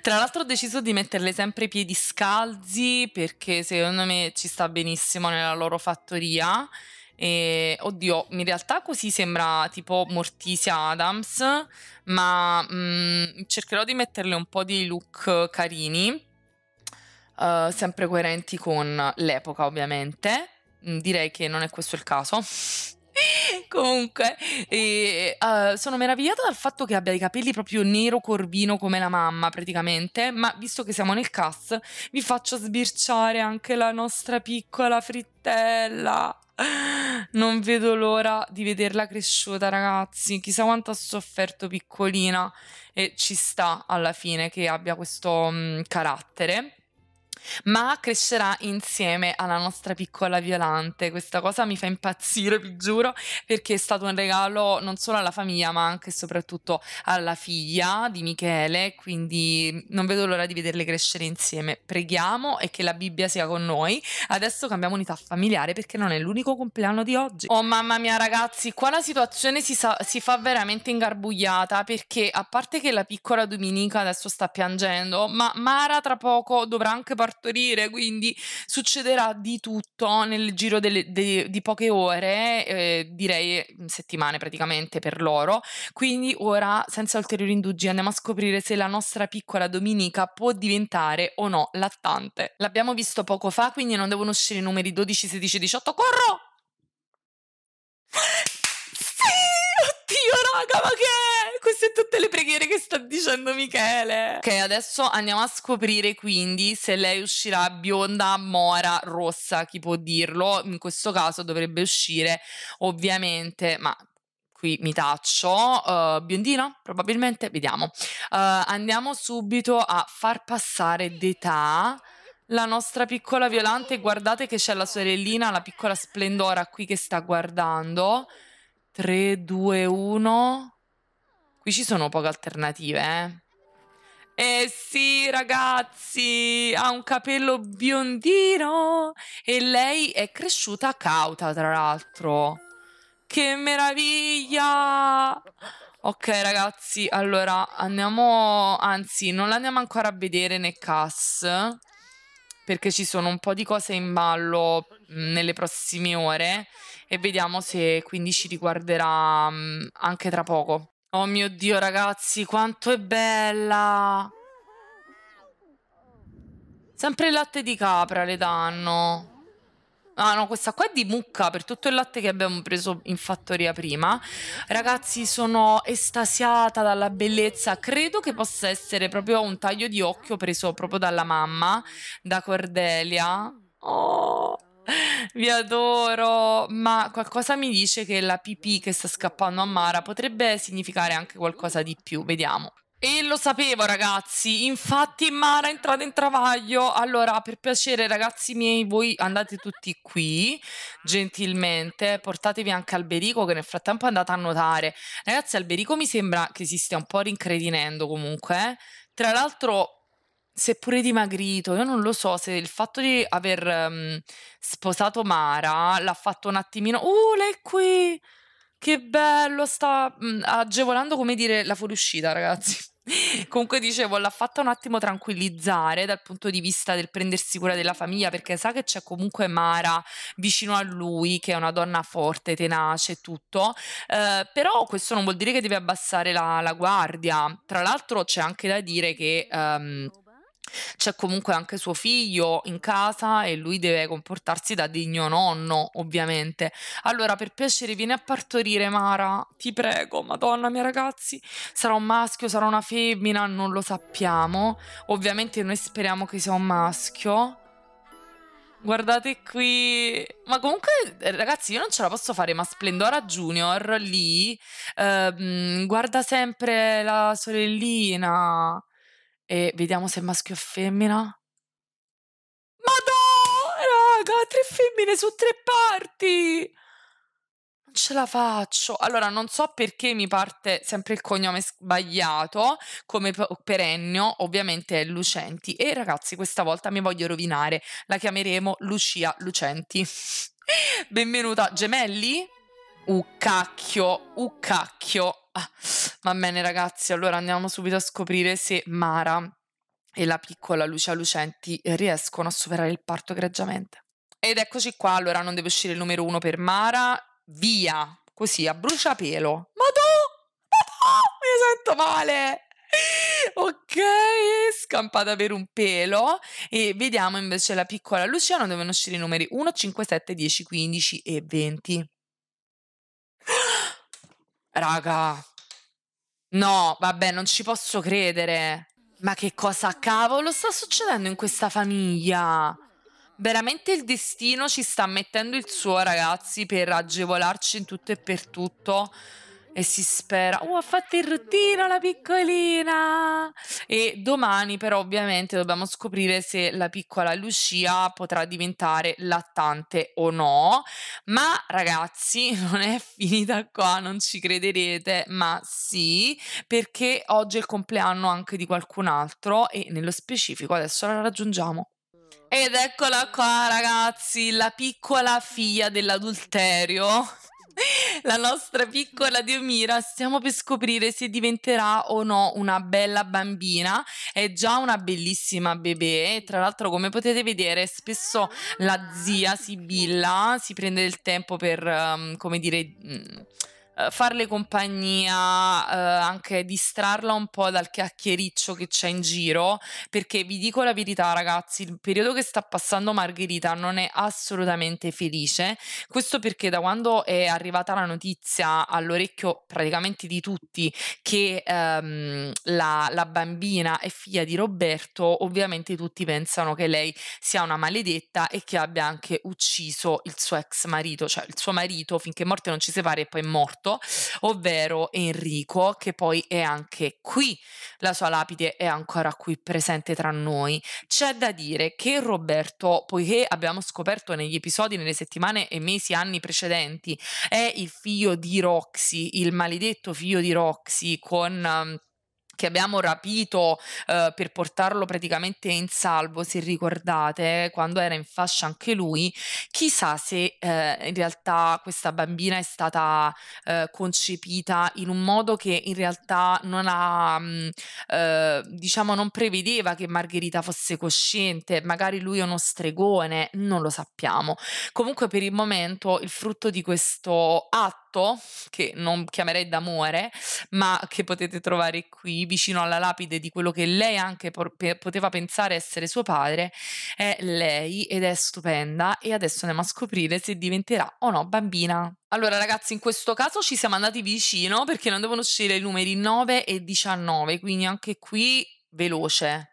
Tra l'altro ho deciso di metterle sempre i piedi scalzi perché secondo me ci sta benissimo nella loro fattoria. E, oddio, in realtà così sembra tipo Mortisia Adams, ma mh, mm, cercherò di metterle un po' di look carini, uh, sempre coerenti con l'epoca ovviamente. Mm, direi che non è questo il caso. *laughs* Comunque, e, uh, ah, sono meravigliata dal fatto che abbia i capelli proprio nero corvino come la mamma, praticamente. Ma visto che siamo nel cast, vi faccio sbirciare anche la nostra piccola frittella. Non vedo l'ora di vederla cresciuta, ragazzi. Chissà quanto ha sofferto piccolina e ci sta alla fine che abbia questo mh, mm, carattere ma crescerà insieme alla nostra piccola Violante. Questa cosa mi fa impazzire, vi giuro, perché è stato un regalo non solo alla famiglia, ma anche e soprattutto alla figlia di Michele, quindi non vedo l'ora di vederle crescere insieme. Preghiamo e che la Bibbia sia con noi. Adesso cambiamo unità familiare perché non è l'unico compleanno di oggi. Oh mamma mia ragazzi, qua la situazione si, sa- si fa veramente ingarbugliata perché a parte che la piccola Dominica adesso sta piangendo, ma Mara tra poco dovrà anche partire partorire, quindi succederà di tutto nel giro delle, de, di poche ore, eh, direi mm, settimane praticamente per loro. Quindi ora, senza ulteriori indugi, andiamo a scoprire se la nostra piccola Dominica può diventare o no lattante. L'abbiamo visto poco fa, quindi non devono uscire i numeri 12, 16, 18. Corro! queste tutte le preghiere che sta dicendo Michele. Ok, adesso andiamo a scoprire quindi se lei uscirà bionda, mora, rossa, chi può dirlo. In questo caso dovrebbe uscire ovviamente, ma qui mi taccio, uh, eh, biondino probabilmente, vediamo. Uh, andiamo subito a far passare d'età la nostra piccola Violante, guardate che c'è la sorellina, la piccola Splendora qui che sta guardando. 3, 2, 1... Qui ci sono poche alternative, eh. Eh sì, ragazzi, ha un capello biondino e lei è cresciuta cauta, tra l'altro. Che meraviglia! Ok, ragazzi, allora andiamo, anzi, non l'andiamo ancora a vedere nel cast. perché ci sono un po' di cose in ballo mm, nelle prossime ore e vediamo se quindi ci riguarderà mm, anche tra poco. Oh mio Dio, ragazzi, quanto è bella! Sempre il latte di capra le danno. Ah no, questa qua è di mucca per tutto il latte che abbiamo preso in fattoria prima. Ragazzi, sono estasiata dalla bellezza. Credo che possa essere proprio un taglio di occhio preso proprio dalla mamma, da Cordelia. Oh! *laughs* vi adoro, ma qualcosa mi dice che la pipì che sta scappando a Mara potrebbe significare anche qualcosa di più, vediamo. E lo sapevo ragazzi, infatti Mara è entrata in travaglio, allora per piacere ragazzi miei voi andate tutti qui gentilmente, portatevi anche Alberico che nel frattempo è andata a nuotare, ragazzi Alberico mi sembra che si stia un po' rincredinendo comunque, eh. tra l'altro seppure dimagrito, io non lo so se il fatto di aver um, sposato Mara l'ha fatto un attimino, uh, lei è qui, che bello, sta mh, mhmm, agevolando, come dire, la fuoriuscita, ragazzi. *laughs* Comunque dicevo, l'ha fatta un attimo tranquillizzare dal punto di vista del prendersi cura della famiglia, perché sa che c'è comunque Mara vicino a lui, che è una donna forte, tenace e tutto, eh, però questo non vuol dire che deve abbassare la, la guardia. Tra l'altro c'è anche da dire che... Um, c'è comunque anche suo figlio in casa e lui deve comportarsi da degno nonno, ovviamente. Allora, per piacere, vieni a partorire Mara, ti prego, madonna mia ragazzi, sarà un maschio, sarà una femmina, non lo sappiamo. Ovviamente noi speriamo che sia un maschio. Guardate qui, ma comunque eh, ragazzi io non ce la posso fare, ma Splendora Junior lì ehm, guarda sempre la sorellina e vediamo se è maschio o femmina. Madonna, raga, tre femmine su tre parti! Non ce la faccio. Allora, non so perché mi parte sempre il cognome sbagliato, come perennio, ovviamente è Lucenti. E ragazzi, questa volta mi voglio rovinare. La chiameremo Lucia Lucenti. *laughs* Benvenuta, gemelli? Uccacchio, uccacchio ah, va bene ragazzi, allora andiamo subito a scoprire se Mara e la piccola Lucia Lucenti riescono a superare il parto egregiamente. Ed eccoci qua, allora non deve uscire il numero uno per Mara, via, così a bruciapelo. Ma tu, ma tu, mi sento male! Ok, scampata per un pelo e vediamo invece la piccola Lucia, non devono uscire i numeri 1, 5, 7, 10, 15 e 20. Raga. No, vabbè, non ci posso credere. Ma che cosa cavolo sta succedendo in questa famiglia? Veramente il destino ci sta mettendo il suo, ragazzi, per agevolarci in tutto e per tutto e si spera, oh ha fatto il ruttino la piccolina! E domani però ovviamente dobbiamo scoprire se la piccola Lucia potrà diventare lattante o no, ma ragazzi *laughs* non è finita qua, non ci crederete, ma sì, perché oggi è il compleanno anche di qualcun altro e nello specifico adesso la raggiungiamo. Ed eccola qua ragazzi, la piccola figlia dell'adulterio la nostra piccola Diomira stiamo per scoprire se diventerà o no una bella bambina. È già una bellissima bebè. tra l'altro, come potete vedere, spesso la zia Sibilla si prende del tempo per, um, come dire. Mh, mm, eh, farle compagnia, eh, anche distrarla un po' dal chiacchiericcio che c'è in giro, perché vi dico la verità ragazzi, il periodo che sta passando Margherita non è assolutamente felice, questo perché da quando è arrivata la notizia all'orecchio praticamente di tutti che ehm, la, la bambina è figlia di Roberto, ovviamente tutti pensano che lei sia una maledetta e che abbia anche ucciso il suo ex marito, cioè il suo marito finché morte non ci separa e poi è morto tutto, certo, ovvero Enrico, che poi è anche qui, la sua lapide è ancora qui presente tra noi. C'è da dire che Roberto, poiché abbiamo scoperto negli episodi, nelle settimane e mesi, anni precedenti, è il figlio di Roxy, il maledetto figlio di Roxy con... Um, che abbiamo rapito eh, per portarlo praticamente in salvo, se ricordate, quando era in fascia anche lui, chissà se eh, in realtà questa bambina è stata eh, concepita in un modo che in realtà non ha, mh, mm, eh, diciamo, non prevedeva che Margherita fosse cosciente, magari lui è uno stregone, non lo sappiamo. Comunque per il momento il frutto di questo atto ritratto che non chiamerei d'amore, ma che potete trovare qui vicino alla lapide di quello che lei anche por- pe- poteva pensare essere suo padre, è lei ed è stupenda e adesso andiamo a scoprire se diventerà o no bambina. Allora ragazzi, in questo caso ci siamo andati vicino perché non devono uscire i numeri 9 e 19, quindi anche qui veloce.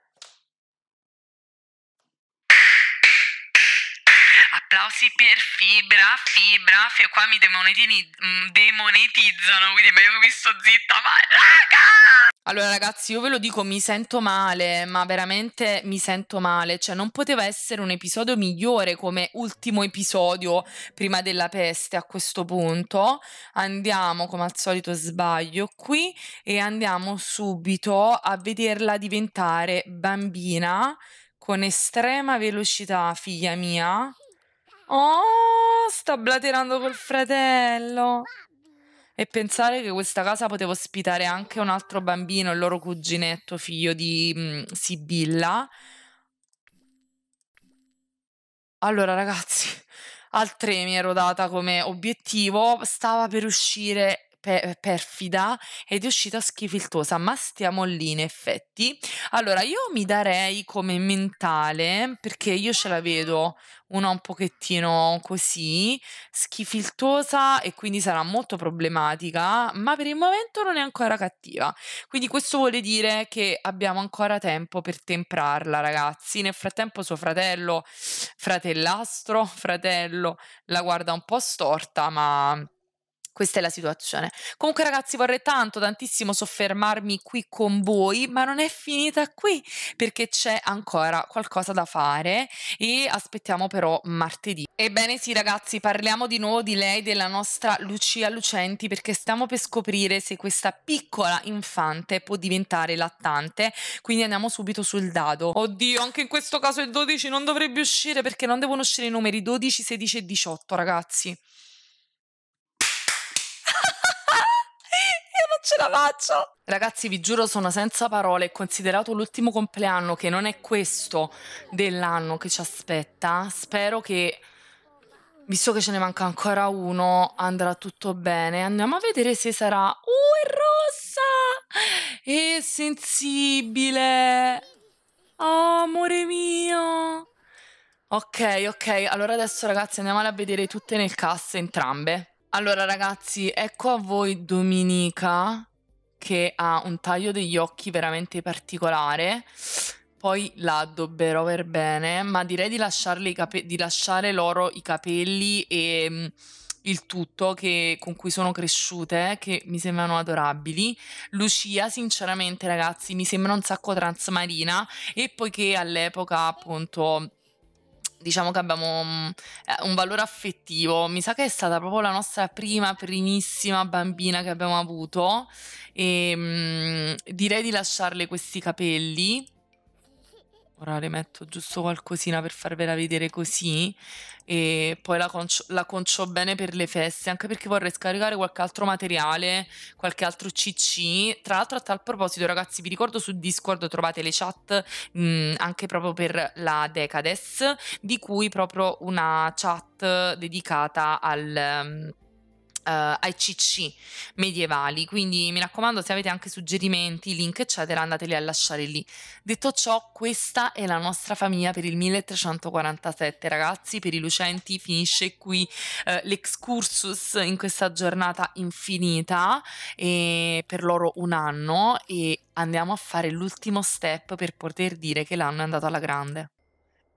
applausi per fibra, fibra, fio, qua mi mm, demonetizzano, quindi abbiamo visto zitta, ma raga! Allora ragazzi, io ve lo dico, mi sento male, ma veramente mi sento male, cioè non poteva essere un episodio migliore come ultimo episodio prima della peste a questo punto. Andiamo, come al solito sbaglio qui, e andiamo subito a vederla diventare bambina con estrema velocità, figlia mia. Oh, sta blaterando col fratello. E pensare che questa casa poteva ospitare anche un altro bambino, il loro cuginetto, figlio di mh, mm, Sibilla. Allora, ragazzi, *laughs* al 3 mi ero data come obiettivo, stava per uscire per, eh, perfida ed è uscita schifiltosa, ma stiamo lì in effetti. Allora, io mi darei come mentale, perché io ce la vedo una un pochettino così, schifiltosa e quindi sarà molto problematica, ma per il momento non è ancora cattiva. Quindi questo vuole dire che abbiamo ancora tempo per temprarla, ragazzi. Nel frattempo suo fratello, fratellastro, fratello, la guarda un po' storta, ma questa è la situazione. Comunque ragazzi vorrei tanto, tantissimo soffermarmi qui con voi, ma non è finita qui perché c'è ancora qualcosa da fare e aspettiamo però martedì. Ebbene sì ragazzi, parliamo di nuovo di lei, della nostra Lucia Lucenti, perché stiamo per scoprire se questa piccola infante può diventare lattante, quindi andiamo subito sul dado. Oddio, anche in questo caso il 12 non dovrebbe uscire perché non devono uscire i numeri 12, 16 e 18 ragazzi. ce la faccio. Ragazzi, vi giuro, sono senza parole. Considerato l'ultimo compleanno, che non è questo dell'anno che ci aspetta, spero che, visto che ce ne manca ancora uno, andrà tutto bene. Andiamo a vedere se sarà. Uh, è rossa! È sensibile! Oh, amore mio! Ok, ok, allora adesso ragazzi andiamo a vedere tutte nel cast entrambe. Allora ragazzi, ecco a voi Dominica che ha un taglio degli occhi veramente particolare. Poi la addobberò per bene, ma direi di, cape- di lasciare loro i capelli e mm, il tutto che, con cui sono cresciute, eh, che mi sembrano adorabili. Lucia, sinceramente ragazzi, mi sembra un sacco transmarina e poiché all'epoca appunto diciamo che abbiamo mm, eh, un, valore affettivo. Mi sa che è stata proprio la nostra prima, primissima bambina che abbiamo avuto e mh, mm, direi di lasciarle questi capelli Ora le metto giusto qualcosina per farvela vedere così e poi la, concio, la concio bene per le feste, anche perché vorrei scaricare qualche altro materiale, qualche altro CC. Tra l'altro a tal proposito ragazzi vi ricordo su Discord trovate le chat mh, mm, anche proprio per la Decades, di cui proprio una chat dedicata al... Mm, uh, ai CC medievali, quindi mi raccomando se avete anche suggerimenti, link eccetera andateli a lasciare lì. Detto ciò, questa è la nostra famiglia per il 1347 ragazzi, per i lucenti finisce qui uh, l'excursus in questa giornata infinita e per loro un anno e andiamo a fare l'ultimo step per poter dire che l'anno è andato alla grande.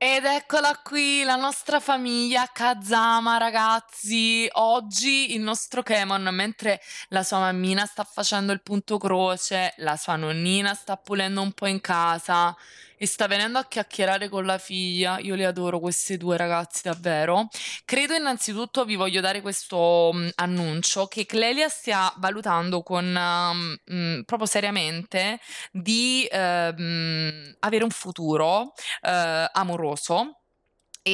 Ed eccola qui la nostra famiglia Kazama, ragazzi. Oggi il nostro Kemon, mentre la sua mammina sta facendo il punto croce, la sua nonnina sta pulendo un po' in casa, e sta venendo a chiacchierare con la figlia. Io le adoro queste due ragazze davvero. Credo innanzitutto vi voglio dare questo um, annuncio che Clelia stia valutando con um, um, proprio seriamente di ehm, avere un futuro uh, amoroso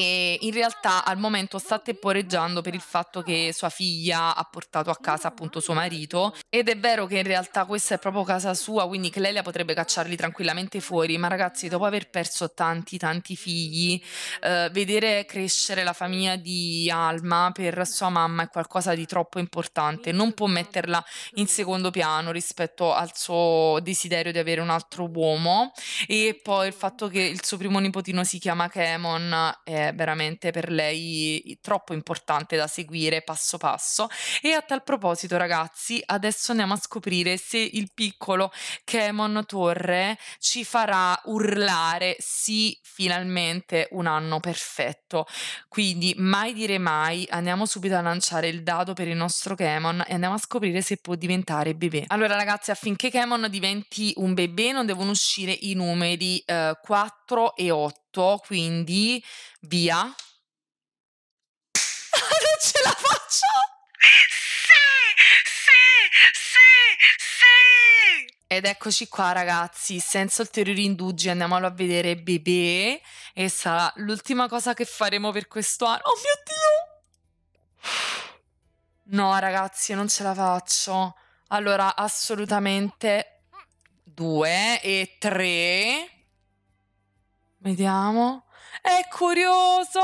e in realtà al momento sta temporeggiando per il fatto che sua figlia ha portato a casa appunto suo marito ed è vero che in realtà questa è proprio casa sua quindi Clelia potrebbe cacciarli tranquillamente fuori ma ragazzi dopo aver perso tanti tanti figli eh, vedere crescere la famiglia di Alma per sua mamma è qualcosa di troppo importante non può metterla in secondo piano rispetto al suo desiderio di avere un altro uomo e poi il fatto che il suo primo nipotino si chiama Kemon eh, veramente per lei troppo importante da seguire passo passo. E a tal proposito, ragazzi, adesso andiamo a scoprire se il piccolo Kemon Torre ci farà urlare sì, finalmente un anno perfetto. Quindi mai dire mai, andiamo subito a lanciare il dado per il nostro Kemon e andiamo a scoprire se può diventare bebè. Allora ragazzi, affinché Kemon diventi un bebè non devono uscire i numeri eh, 4 4 e 8, quindi via. *laughs* non ce la faccio! Sì, sì, sì, sì! Ed eccoci qua ragazzi, senza ulteriori indugi andiamolo a vedere Bebè e sarà l'ultima cosa che faremo per questo anno. Oh mio Dio! No ragazzi, non ce la faccio. Allora, assolutamente Due e tre. Vediamo. È curioso!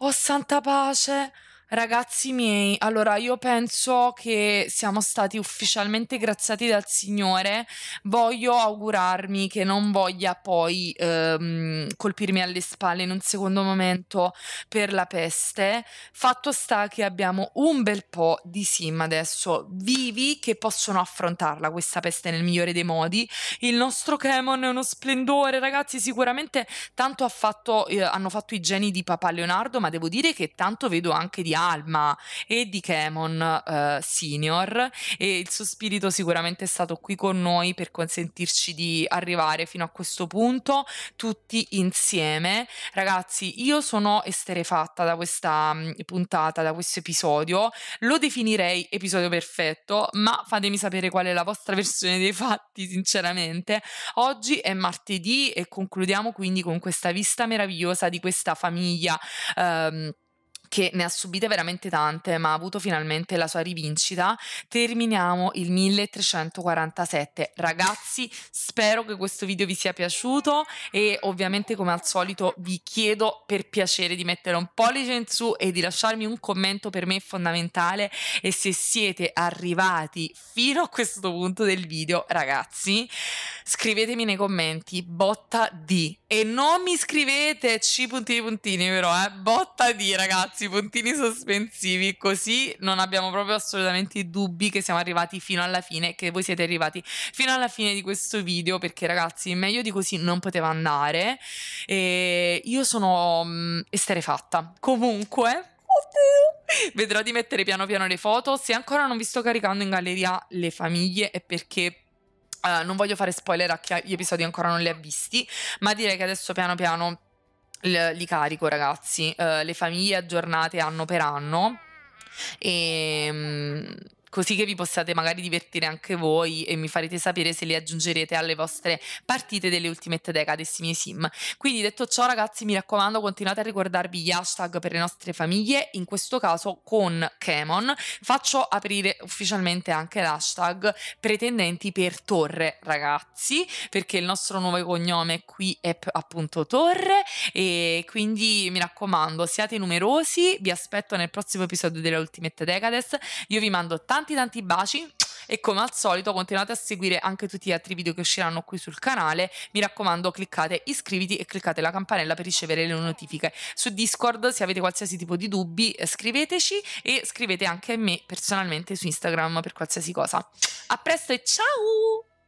Oh santa pace! Ragazzi miei, allora io penso che siamo stati ufficialmente graziati dal Signore. Voglio augurarmi che non voglia poi ehm, colpirmi alle spalle in un secondo momento per la peste. Fatto sta che abbiamo un bel po' di sim adesso vivi che possono affrontarla questa peste nel migliore dei modi. Il nostro Kemon è uno splendore, ragazzi. Sicuramente tanto ha fatto, eh, hanno fatto i geni di papà Leonardo, ma devo dire che tanto vedo anche di Alma e di Kemon eh, Senior e il suo spirito sicuramente è stato qui con noi per consentirci di arrivare fino a questo punto tutti insieme. Ragazzi, io sono esterefatta da questa mm, puntata, da questo episodio. Lo definirei episodio perfetto, ma fatemi sapere qual è la vostra versione dei fatti, sinceramente. Oggi è martedì e concludiamo quindi con questa vista meravigliosa di questa famiglia. Um, che ne ha subite veramente tante, ma ha avuto finalmente la sua rivincita. Terminiamo il 1347. Ragazzi, spero che questo video vi sia piaciuto e ovviamente come al solito vi chiedo per piacere di mettere un pollice in su e di lasciarmi un commento, per me è fondamentale e se siete arrivati fino a questo punto del video, ragazzi, scrivetemi nei commenti botta di e non mi scrivete C puntini puntini però, eh, botta di ragazzi ragazzi, puntini sospensivi, così non abbiamo proprio assolutamente dubbi che siamo arrivati fino alla fine, che voi siete arrivati fino alla fine di questo video, perché ragazzi, meglio di così non poteva andare. E io sono mm, esterefatta. Comunque... Oddio. Vedrò di mettere piano piano le foto. Se ancora non vi sto caricando in galleria le famiglie è perché uh, non voglio fare spoiler a chi gli episodi ancora non li ha visti, ma direi che adesso piano piano li carico ragazzi, uh, le famiglie aggiornate anno per anno e... Um, così che vi possiate magari divertire anche voi e mi farete sapere se li aggiungerete alle vostre partite delle ultimette decade miei sim. Quindi detto ciò ragazzi mi raccomando continuate a ricordarvi gli hashtag per le nostre famiglie, in questo caso con Kemon faccio aprire ufficialmente anche l'hashtag pretendenti per Torre ragazzi perché il nostro nuovo cognome qui è appunto Torre e quindi mi raccomando siate numerosi, vi aspetto nel prossimo episodio delle ultimette decades, io vi mando tanti tanti tanti baci e come al solito continuate a seguire anche tutti gli altri video che usciranno qui sul canale. Mi raccomando, cliccate iscriviti e cliccate la campanella per ricevere le notifiche. Su Discord, se avete qualsiasi tipo di dubbi, eh, scriveteci e scrivete anche a me personalmente su Instagram per qualsiasi cosa. A presto e ciao!